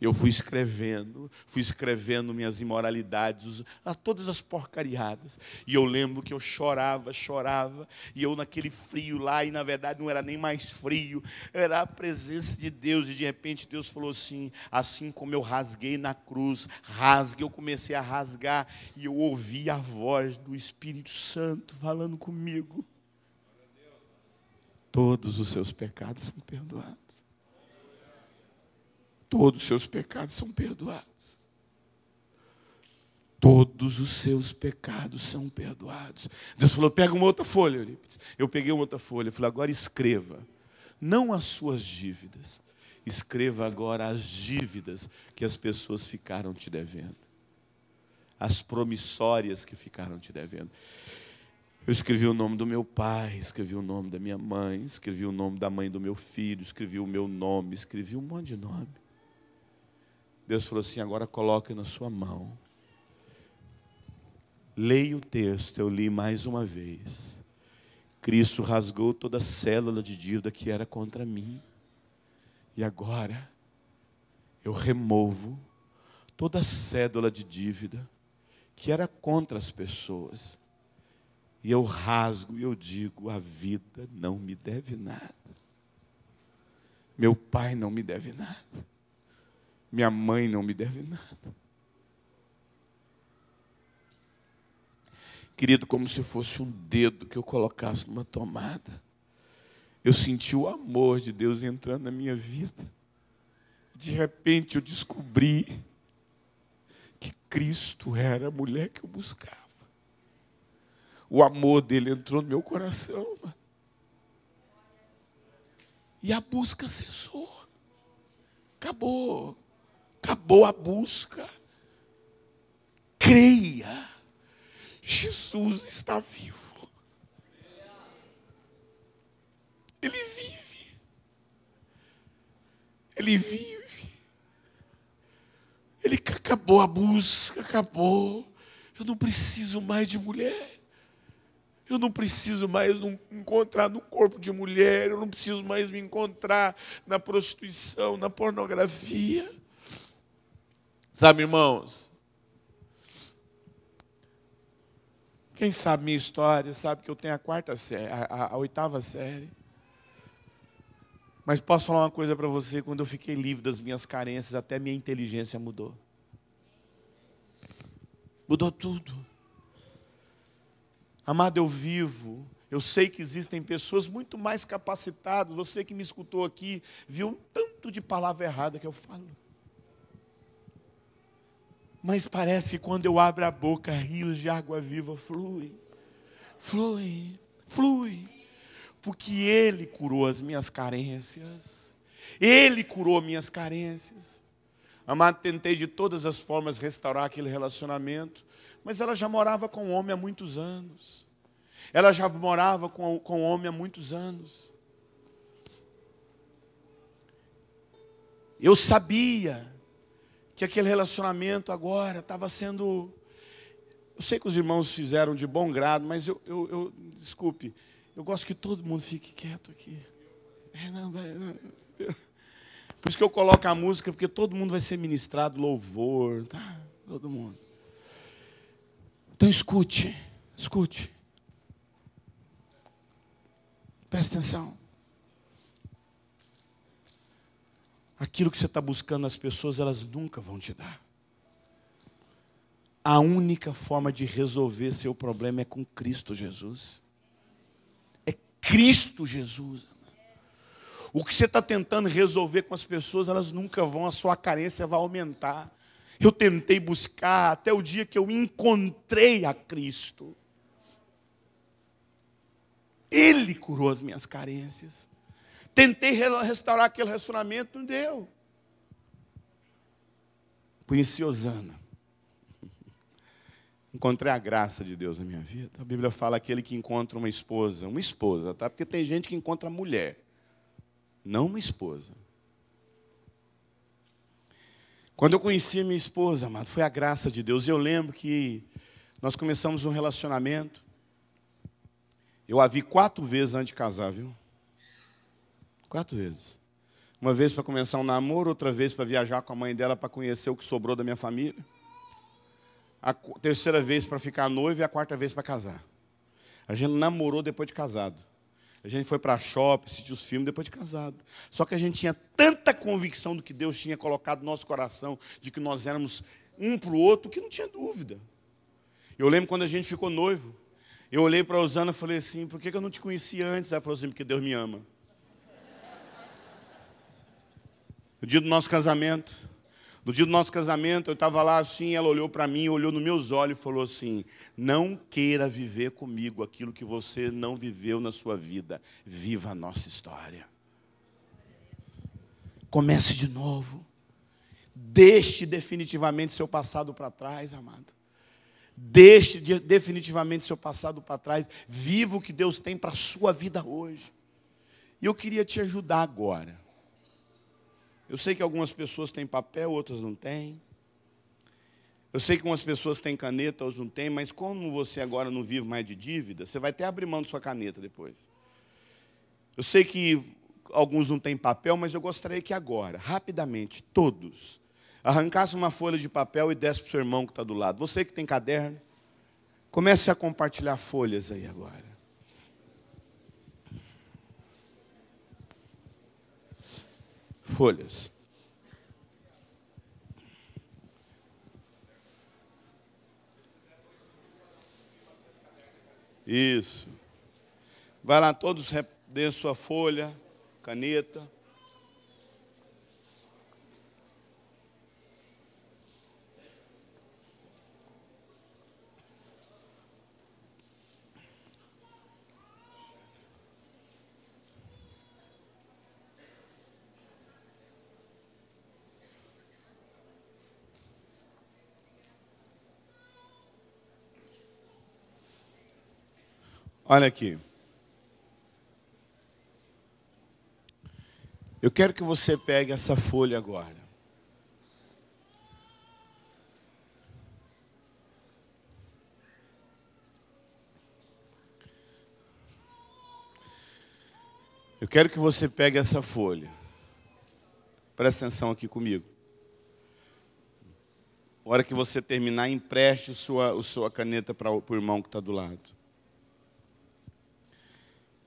eu fui escrevendo, fui escrevendo minhas imoralidades, todas as porcariadas. E eu lembro que eu chorava, chorava, e eu naquele frio lá, e na verdade não era nem mais frio, era a presença de Deus. E de repente Deus falou assim: assim como eu rasguei na cruz, rasgue, eu comecei a rasgar, e eu ouvi a voz do Espírito Santo falando comigo. Todos os seus pecados são perdoados todos os seus pecados são perdoados. Todos os seus pecados são perdoados. Deus falou: pega uma outra folha, Eurípides. Eu peguei uma outra folha. Ele falou: agora escreva, não as suas dívidas, escreva agora as dívidas que as pessoas ficaram te devendo, as promissórias que ficaram te devendo. Eu escrevi o nome do meu pai, escrevi o nome da minha mãe, escrevi o nome da mãe do meu filho, escrevi o meu nome, escrevi um monte de nome. Deus falou assim: agora coloque na sua mão. Leia o texto, eu li mais uma vez. Cristo rasgou toda a célula de dívida que era contra mim. E agora eu removo toda a cédula de dívida que era contra as pessoas. E eu rasgo e eu digo: a vida não me deve nada. Meu pai não me deve nada. Minha mãe não me deve nada. Querido, como se fosse um dedo que eu colocasse numa tomada. Eu senti o amor de Deus entrando na minha vida. De repente eu descobri que Cristo era a mulher que eu buscava. O amor dele entrou no meu coração. E a busca cessou. Acabou. Acabou a busca. Creia. Jesus está vivo. Ele vive. Ele vive. Ele acabou a busca, acabou. Eu não preciso mais de mulher. Eu não preciso mais me encontrar no corpo de mulher. Eu não preciso mais me encontrar na prostituição, na pornografia. Sabe, irmãos? Quem sabe minha história, sabe que eu tenho a quarta série, a, a, a oitava série. Mas posso falar uma coisa para você, quando eu fiquei livre das minhas carências, até minha inteligência mudou. Mudou tudo. Amado, eu vivo eu sei que existem pessoas muito mais capacitadas. Você que me escutou aqui viu um tanto de palavra errada que eu falo. Mas parece que quando eu abro a boca, rios de água viva fluem, fluem, fluem. Porque Ele curou as minhas carências. Ele curou minhas carências. Amado, tentei de todas as formas restaurar aquele relacionamento, mas ela já morava com o homem há muitos anos. Ela já morava com, com o homem há muitos anos. Eu sabia que aquele relacionamento agora estava sendo. Eu sei que os irmãos fizeram de bom grado, mas eu, eu, eu desculpe, eu gosto que todo mundo fique quieto aqui. É, não, é, não, por isso que eu coloco a música, porque todo mundo vai ser ministrado, louvor, tá? todo mundo. Então escute, escute. Presta atenção. Aquilo que você está buscando nas pessoas, elas nunca vão te dar. A única forma de resolver seu problema é com Cristo Jesus. É Cristo Jesus. O que você está tentando resolver com as pessoas, elas nunca vão, a sua carência vai aumentar. Eu tentei buscar até o dia que eu encontrei a Cristo. Ele curou as minhas carências. Tentei restaurar aquele relacionamento, não deu. Conheci Osana. Encontrei a graça de Deus na minha vida. A Bíblia fala aquele que encontra uma esposa, uma esposa, tá? Porque tem gente que encontra mulher, não uma esposa. Quando eu conheci a minha esposa, amado, foi a graça de Deus. Eu lembro que nós começamos um relacionamento. Eu a vi quatro vezes antes de casar, viu? Quatro vezes. Uma vez para começar um namoro, outra vez para viajar com a mãe dela para conhecer o que sobrou da minha família. A terceira vez para ficar noivo e a quarta vez para casar. A gente namorou depois de casado. A gente foi para shopping, assistiu os filmes depois de casado. Só que a gente tinha tanta convicção do que Deus tinha colocado no nosso coração, de que nós éramos um para o outro, que não tinha dúvida. Eu lembro quando a gente ficou noivo. Eu olhei para a Osana e falei assim: por que, que eu não te conhecia antes? Ela falou assim: porque Deus me ama. No dia do nosso casamento, no dia do nosso casamento, eu estava lá assim, ela olhou para mim, olhou nos meus olhos e falou assim: Não queira viver comigo aquilo que você não viveu na sua vida. Viva a nossa história. Comece de novo. Deixe definitivamente seu passado para trás, amado. Deixe definitivamente seu passado para trás. Viva o que Deus tem para a sua vida hoje. E eu queria te ajudar agora. Eu sei que algumas pessoas têm papel, outras não têm. Eu sei que algumas pessoas têm caneta, outras não têm, mas como você agora não vive mais de dívida, você vai até abrir mão de sua caneta depois. Eu sei que alguns não têm papel, mas eu gostaria que agora, rapidamente, todos, arrancasse uma folha de papel e desse para o seu irmão que está do lado. Você que tem caderno, comece a compartilhar folhas aí agora. folhas. Isso. Vai lá, todos dê sua folha, caneta. Olha aqui. Eu quero que você pegue essa folha agora. Eu quero que você pegue essa folha. Presta atenção aqui comigo. A hora que você terminar, empreste sua, a sua caneta para o irmão que está do lado.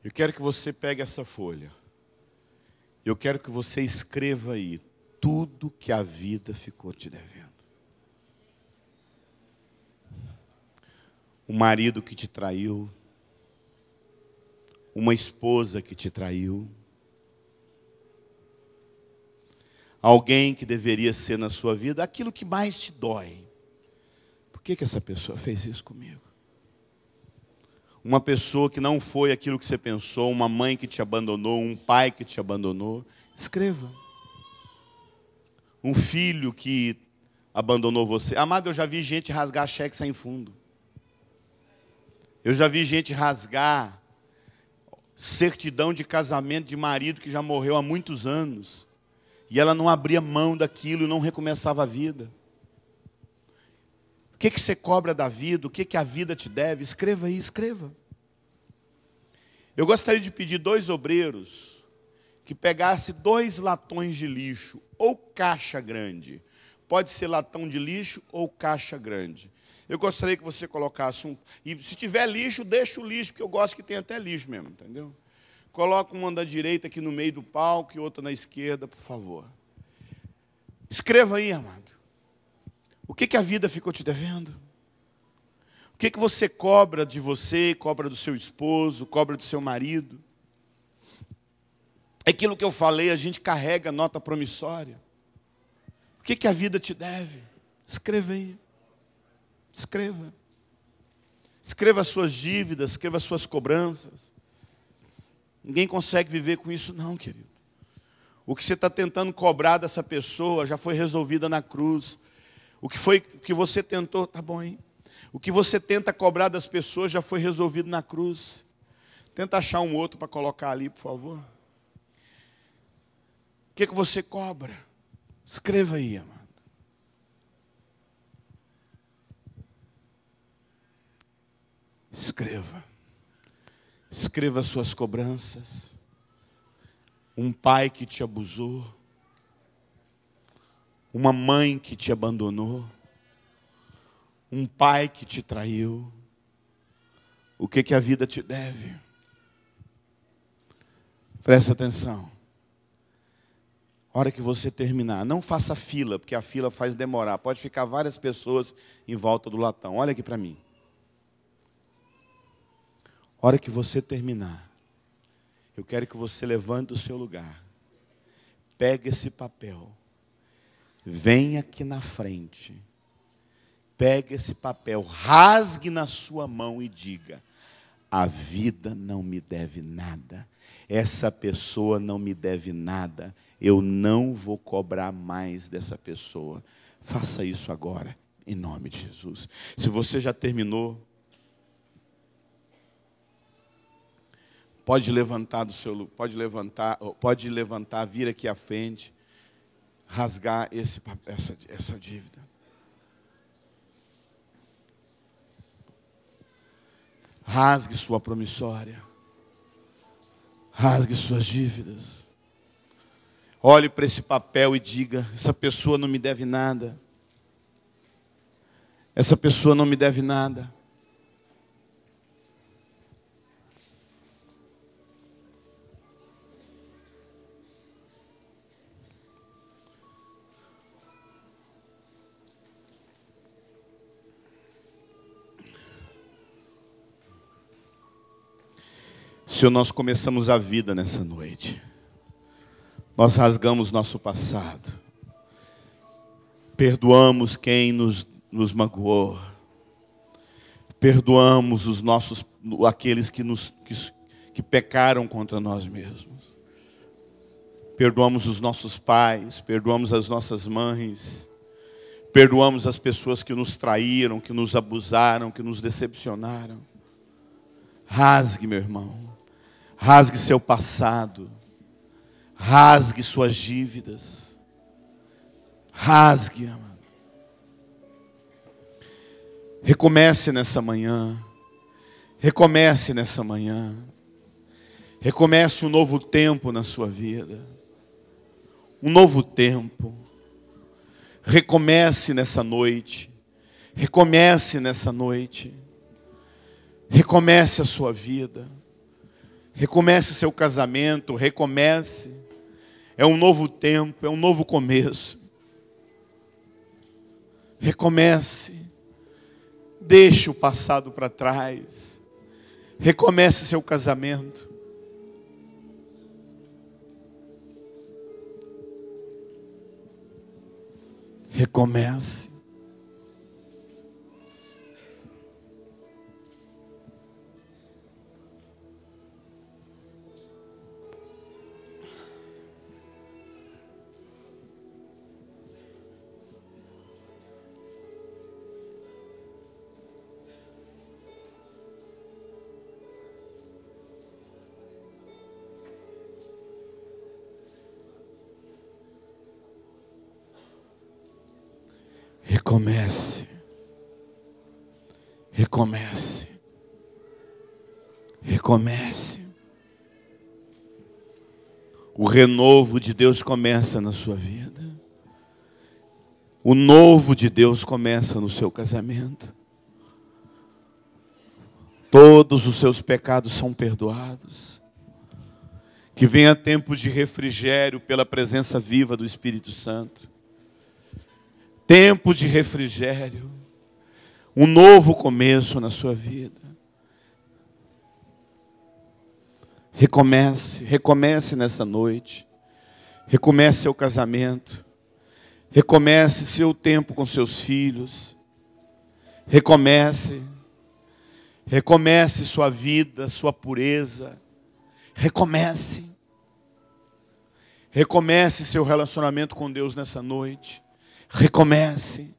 Eu quero que você pegue essa folha. Eu quero que você escreva aí tudo que a vida ficou te devendo. O marido que te traiu, uma esposa que te traiu, alguém que deveria ser na sua vida aquilo que mais te dói. Por que, que essa pessoa fez isso comigo? uma pessoa que não foi aquilo que você pensou, uma mãe que te abandonou, um pai que te abandonou. Escreva. Um filho que abandonou você. Amado, eu já vi gente rasgar cheque sem fundo. Eu já vi gente rasgar certidão de casamento de marido que já morreu há muitos anos. E ela não abria mão daquilo e não recomeçava a vida que, que você cobra da vida, o que, que a vida te deve, escreva aí, escreva. Eu gostaria de pedir dois obreiros que pegasse dois latões de lixo ou caixa grande. Pode ser latão de lixo ou caixa grande. Eu gostaria que você colocasse um. E se tiver lixo, deixa o lixo, porque eu gosto que tem até lixo mesmo, entendeu? Coloca uma da direita aqui no meio do palco e outra na esquerda, por favor. Escreva aí, amado. O que, que a vida ficou te devendo? O que, que você cobra de você, cobra do seu esposo, cobra do seu marido? É aquilo que eu falei, a gente carrega nota promissória. O que, que a vida te deve? Escreva aí. Escreva. Escreva as suas dívidas, escreva as suas cobranças. Ninguém consegue viver com isso, não, querido. O que você está tentando cobrar dessa pessoa já foi resolvida na cruz. O que foi que você tentou, tá bom, hein? O que você tenta cobrar das pessoas já foi resolvido na cruz. Tenta achar um outro para colocar ali, por favor. O que, é que você cobra? Escreva aí, amado. Escreva. Escreva suas cobranças. Um pai que te abusou uma mãe que te abandonou, um pai que te traiu, o que que a vida te deve? Presta atenção. A hora que você terminar, não faça fila, porque a fila faz demorar. Pode ficar várias pessoas em volta do latão. Olha aqui para mim. A hora que você terminar, eu quero que você levante o seu lugar. Pega esse papel Vem aqui na frente, pegue esse papel, rasgue na sua mão e diga: a vida não me deve nada, essa pessoa não me deve nada, eu não vou cobrar mais dessa pessoa. Faça isso agora, em nome de Jesus. Se você já terminou, pode levantar do seu, pode levantar, pode levantar, vir aqui à frente rasgar esse, essa, essa dívida. Rasgue sua promissória. Rasgue suas dívidas. Olhe para esse papel e diga: essa pessoa não me deve nada. Essa pessoa não me deve nada. Senhor, nós começamos a vida nessa noite. Nós rasgamos nosso passado. Perdoamos quem nos, nos magoou. Perdoamos os nossos aqueles que nos que, que pecaram contra nós mesmos. Perdoamos os nossos pais, perdoamos as nossas mães. Perdoamos as pessoas que nos traíram, que nos abusaram, que nos decepcionaram. Rasgue, meu irmão Rasgue seu passado. Rasgue suas dívidas. Rasgue, amado. Recomece nessa manhã. Recomece nessa manhã. Recomece um novo tempo na sua vida. Um novo tempo. Recomece nessa noite. Recomece nessa noite. Recomece a sua vida. Recomece seu casamento, recomece. É um novo tempo, é um novo começo. Recomece. Deixe o passado para trás. Recomece seu casamento. Recomece. Recomece. Recomece. Recomece. O renovo de Deus começa na sua vida. O novo de Deus começa no seu casamento. Todos os seus pecados são perdoados. Que venha tempos de refrigério pela presença viva do Espírito Santo. Tempo de refrigério, um novo começo na sua vida. Recomece, recomece nessa noite. Recomece seu casamento. Recomece seu tempo com seus filhos. Recomece. Recomece sua vida, sua pureza. Recomece. Recomece seu relacionamento com Deus nessa noite. Recomece.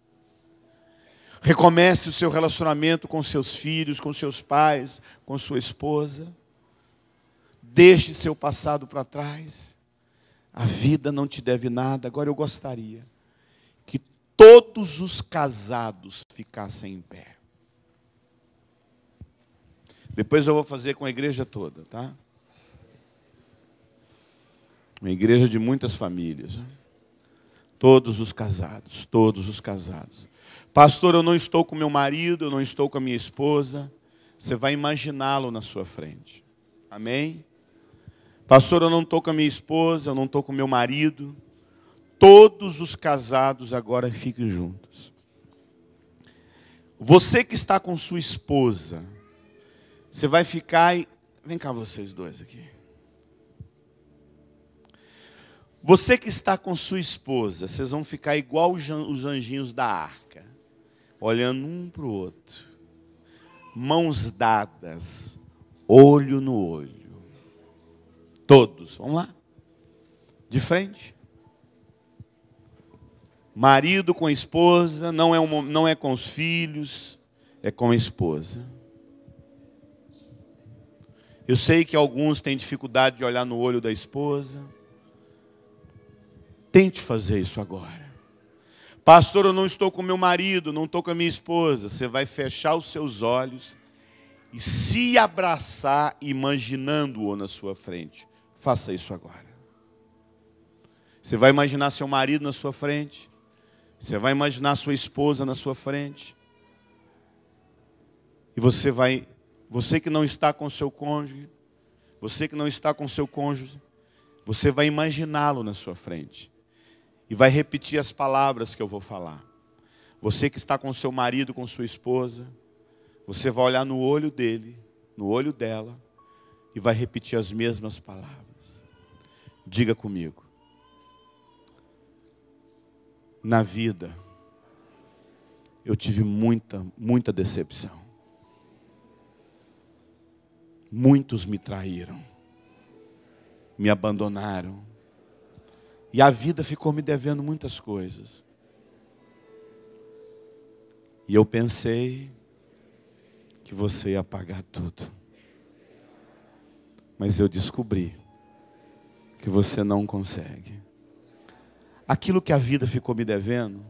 Recomece o seu relacionamento com seus filhos, com seus pais, com sua esposa. Deixe seu passado para trás. A vida não te deve nada. Agora eu gostaria que todos os casados ficassem em pé. Depois eu vou fazer com a igreja toda, tá? Uma igreja de muitas famílias. Né? Todos os casados, todos os casados. Pastor, eu não estou com meu marido, eu não estou com a minha esposa. Você vai imaginá-lo na sua frente. Amém? Pastor, eu não estou com a minha esposa, eu não estou com meu marido. Todos os casados agora fiquem juntos. Você que está com sua esposa, você vai ficar e. Vem cá, vocês dois aqui. Você que está com sua esposa, vocês vão ficar igual os anjinhos da arca, olhando um para o outro, mãos dadas, olho no olho. Todos, vamos lá? De frente. Marido com a esposa, não é, um, não é com os filhos, é com a esposa. Eu sei que alguns têm dificuldade de olhar no olho da esposa. Tente fazer isso agora. Pastor, eu não estou com meu marido, não estou com a minha esposa. Você vai fechar os seus olhos e se abraçar, imaginando-o na sua frente. Faça isso agora. Você vai imaginar seu marido na sua frente. Você vai imaginar sua esposa na sua frente. E você vai, você que não está com seu cônjuge, você que não está com seu cônjuge, você vai imaginá-lo na sua frente e vai repetir as palavras que eu vou falar. Você que está com seu marido, com sua esposa, você vai olhar no olho dele, no olho dela, e vai repetir as mesmas palavras. Diga comigo. Na vida, eu tive muita, muita decepção. Muitos me traíram, me abandonaram, e a vida ficou me devendo muitas coisas. E eu pensei que você ia pagar tudo. Mas eu descobri que você não consegue. Aquilo que a vida ficou me devendo,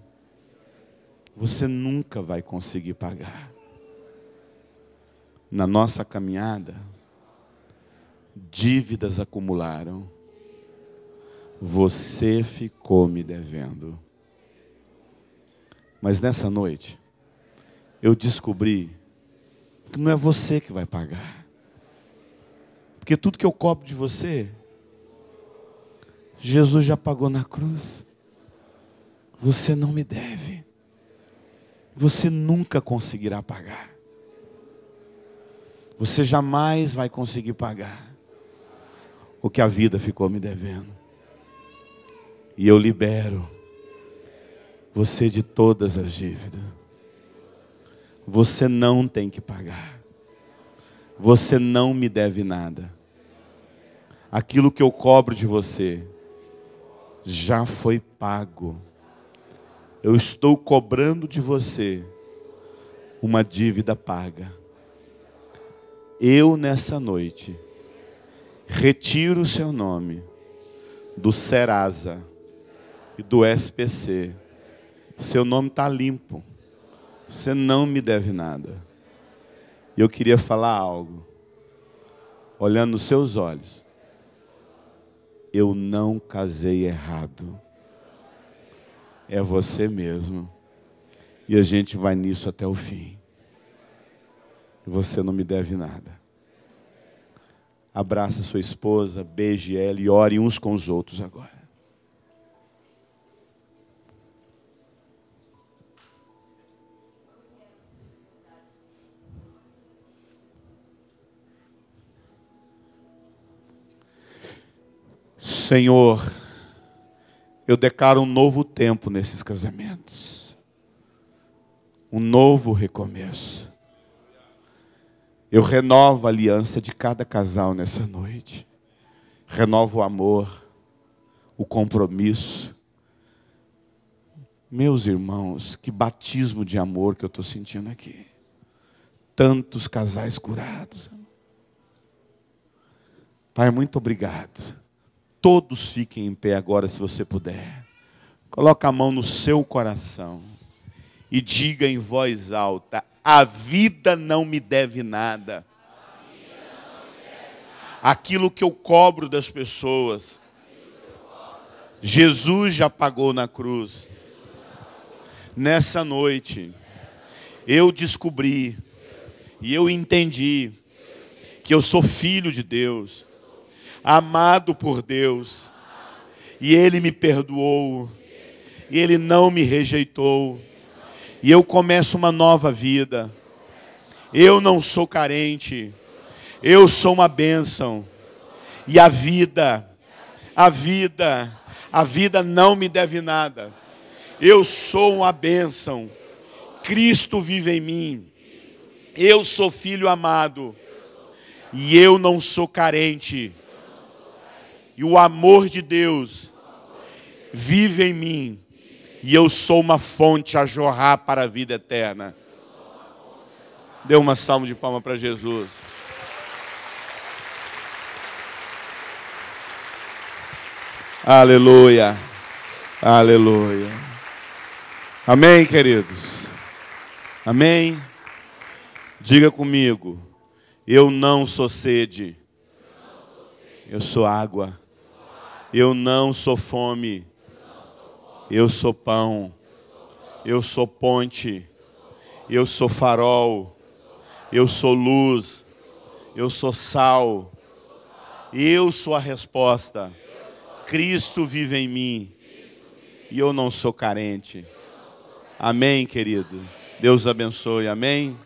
você nunca vai conseguir pagar. Na nossa caminhada, dívidas acumularam você ficou me devendo. Mas nessa noite, eu descobri que não é você que vai pagar. Porque tudo que eu cobro de você, Jesus já pagou na cruz. Você não me deve. Você nunca conseguirá pagar. Você jamais vai conseguir pagar o que a vida ficou me devendo. E eu libero você de todas as dívidas. Você não tem que pagar. Você não me deve nada. Aquilo que eu cobro de você já foi pago. Eu estou cobrando de você uma dívida paga. Eu nessa noite retiro o seu nome do Serasa e do SPC. Seu nome está limpo. Você não me deve nada. E eu queria falar algo. Olhando nos seus olhos. Eu não casei errado. É você mesmo. E a gente vai nisso até o fim. Você não me deve nada. Abraça sua esposa, beije ela e ore uns com os outros agora. Senhor, eu declaro um novo tempo nesses casamentos, um novo recomeço. Eu renovo a aliança de cada casal nessa noite, renovo o amor, o compromisso. Meus irmãos, que batismo de amor que eu estou sentindo aqui. Tantos casais curados. Pai, muito obrigado Todos fiquem em pé agora, se você puder. Coloca a mão no seu coração e diga em voz alta: A vida não me deve nada. Aquilo que eu cobro das pessoas, Jesus já pagou na cruz. Nessa noite, eu descobri e eu entendi que eu sou filho de Deus amado por Deus. E Ele me perdoou. E Ele não me rejeitou. E eu começo uma nova vida. Eu não sou carente. Eu sou uma bênção. E a vida, a vida, a vida não me deve nada. Eu sou uma bênção. Cristo vive em mim. Eu sou filho amado. E eu não sou carente e o amor de Deus vive em mim. E eu sou uma fonte a jorrar para a vida eterna. Dê uma salva de palma para Jesus. Aleluia. Aleluia. Amém, queridos. Amém. Diga comigo. Eu não sou sede. Eu sou água. Eu não sou fome. Eu sou pão. Eu sou ponte. Eu sou farol. Eu sou luz. Eu sou sal. Eu sou a resposta. Cristo vive em mim. E eu não sou carente. Amém, querido. Deus abençoe. Amém.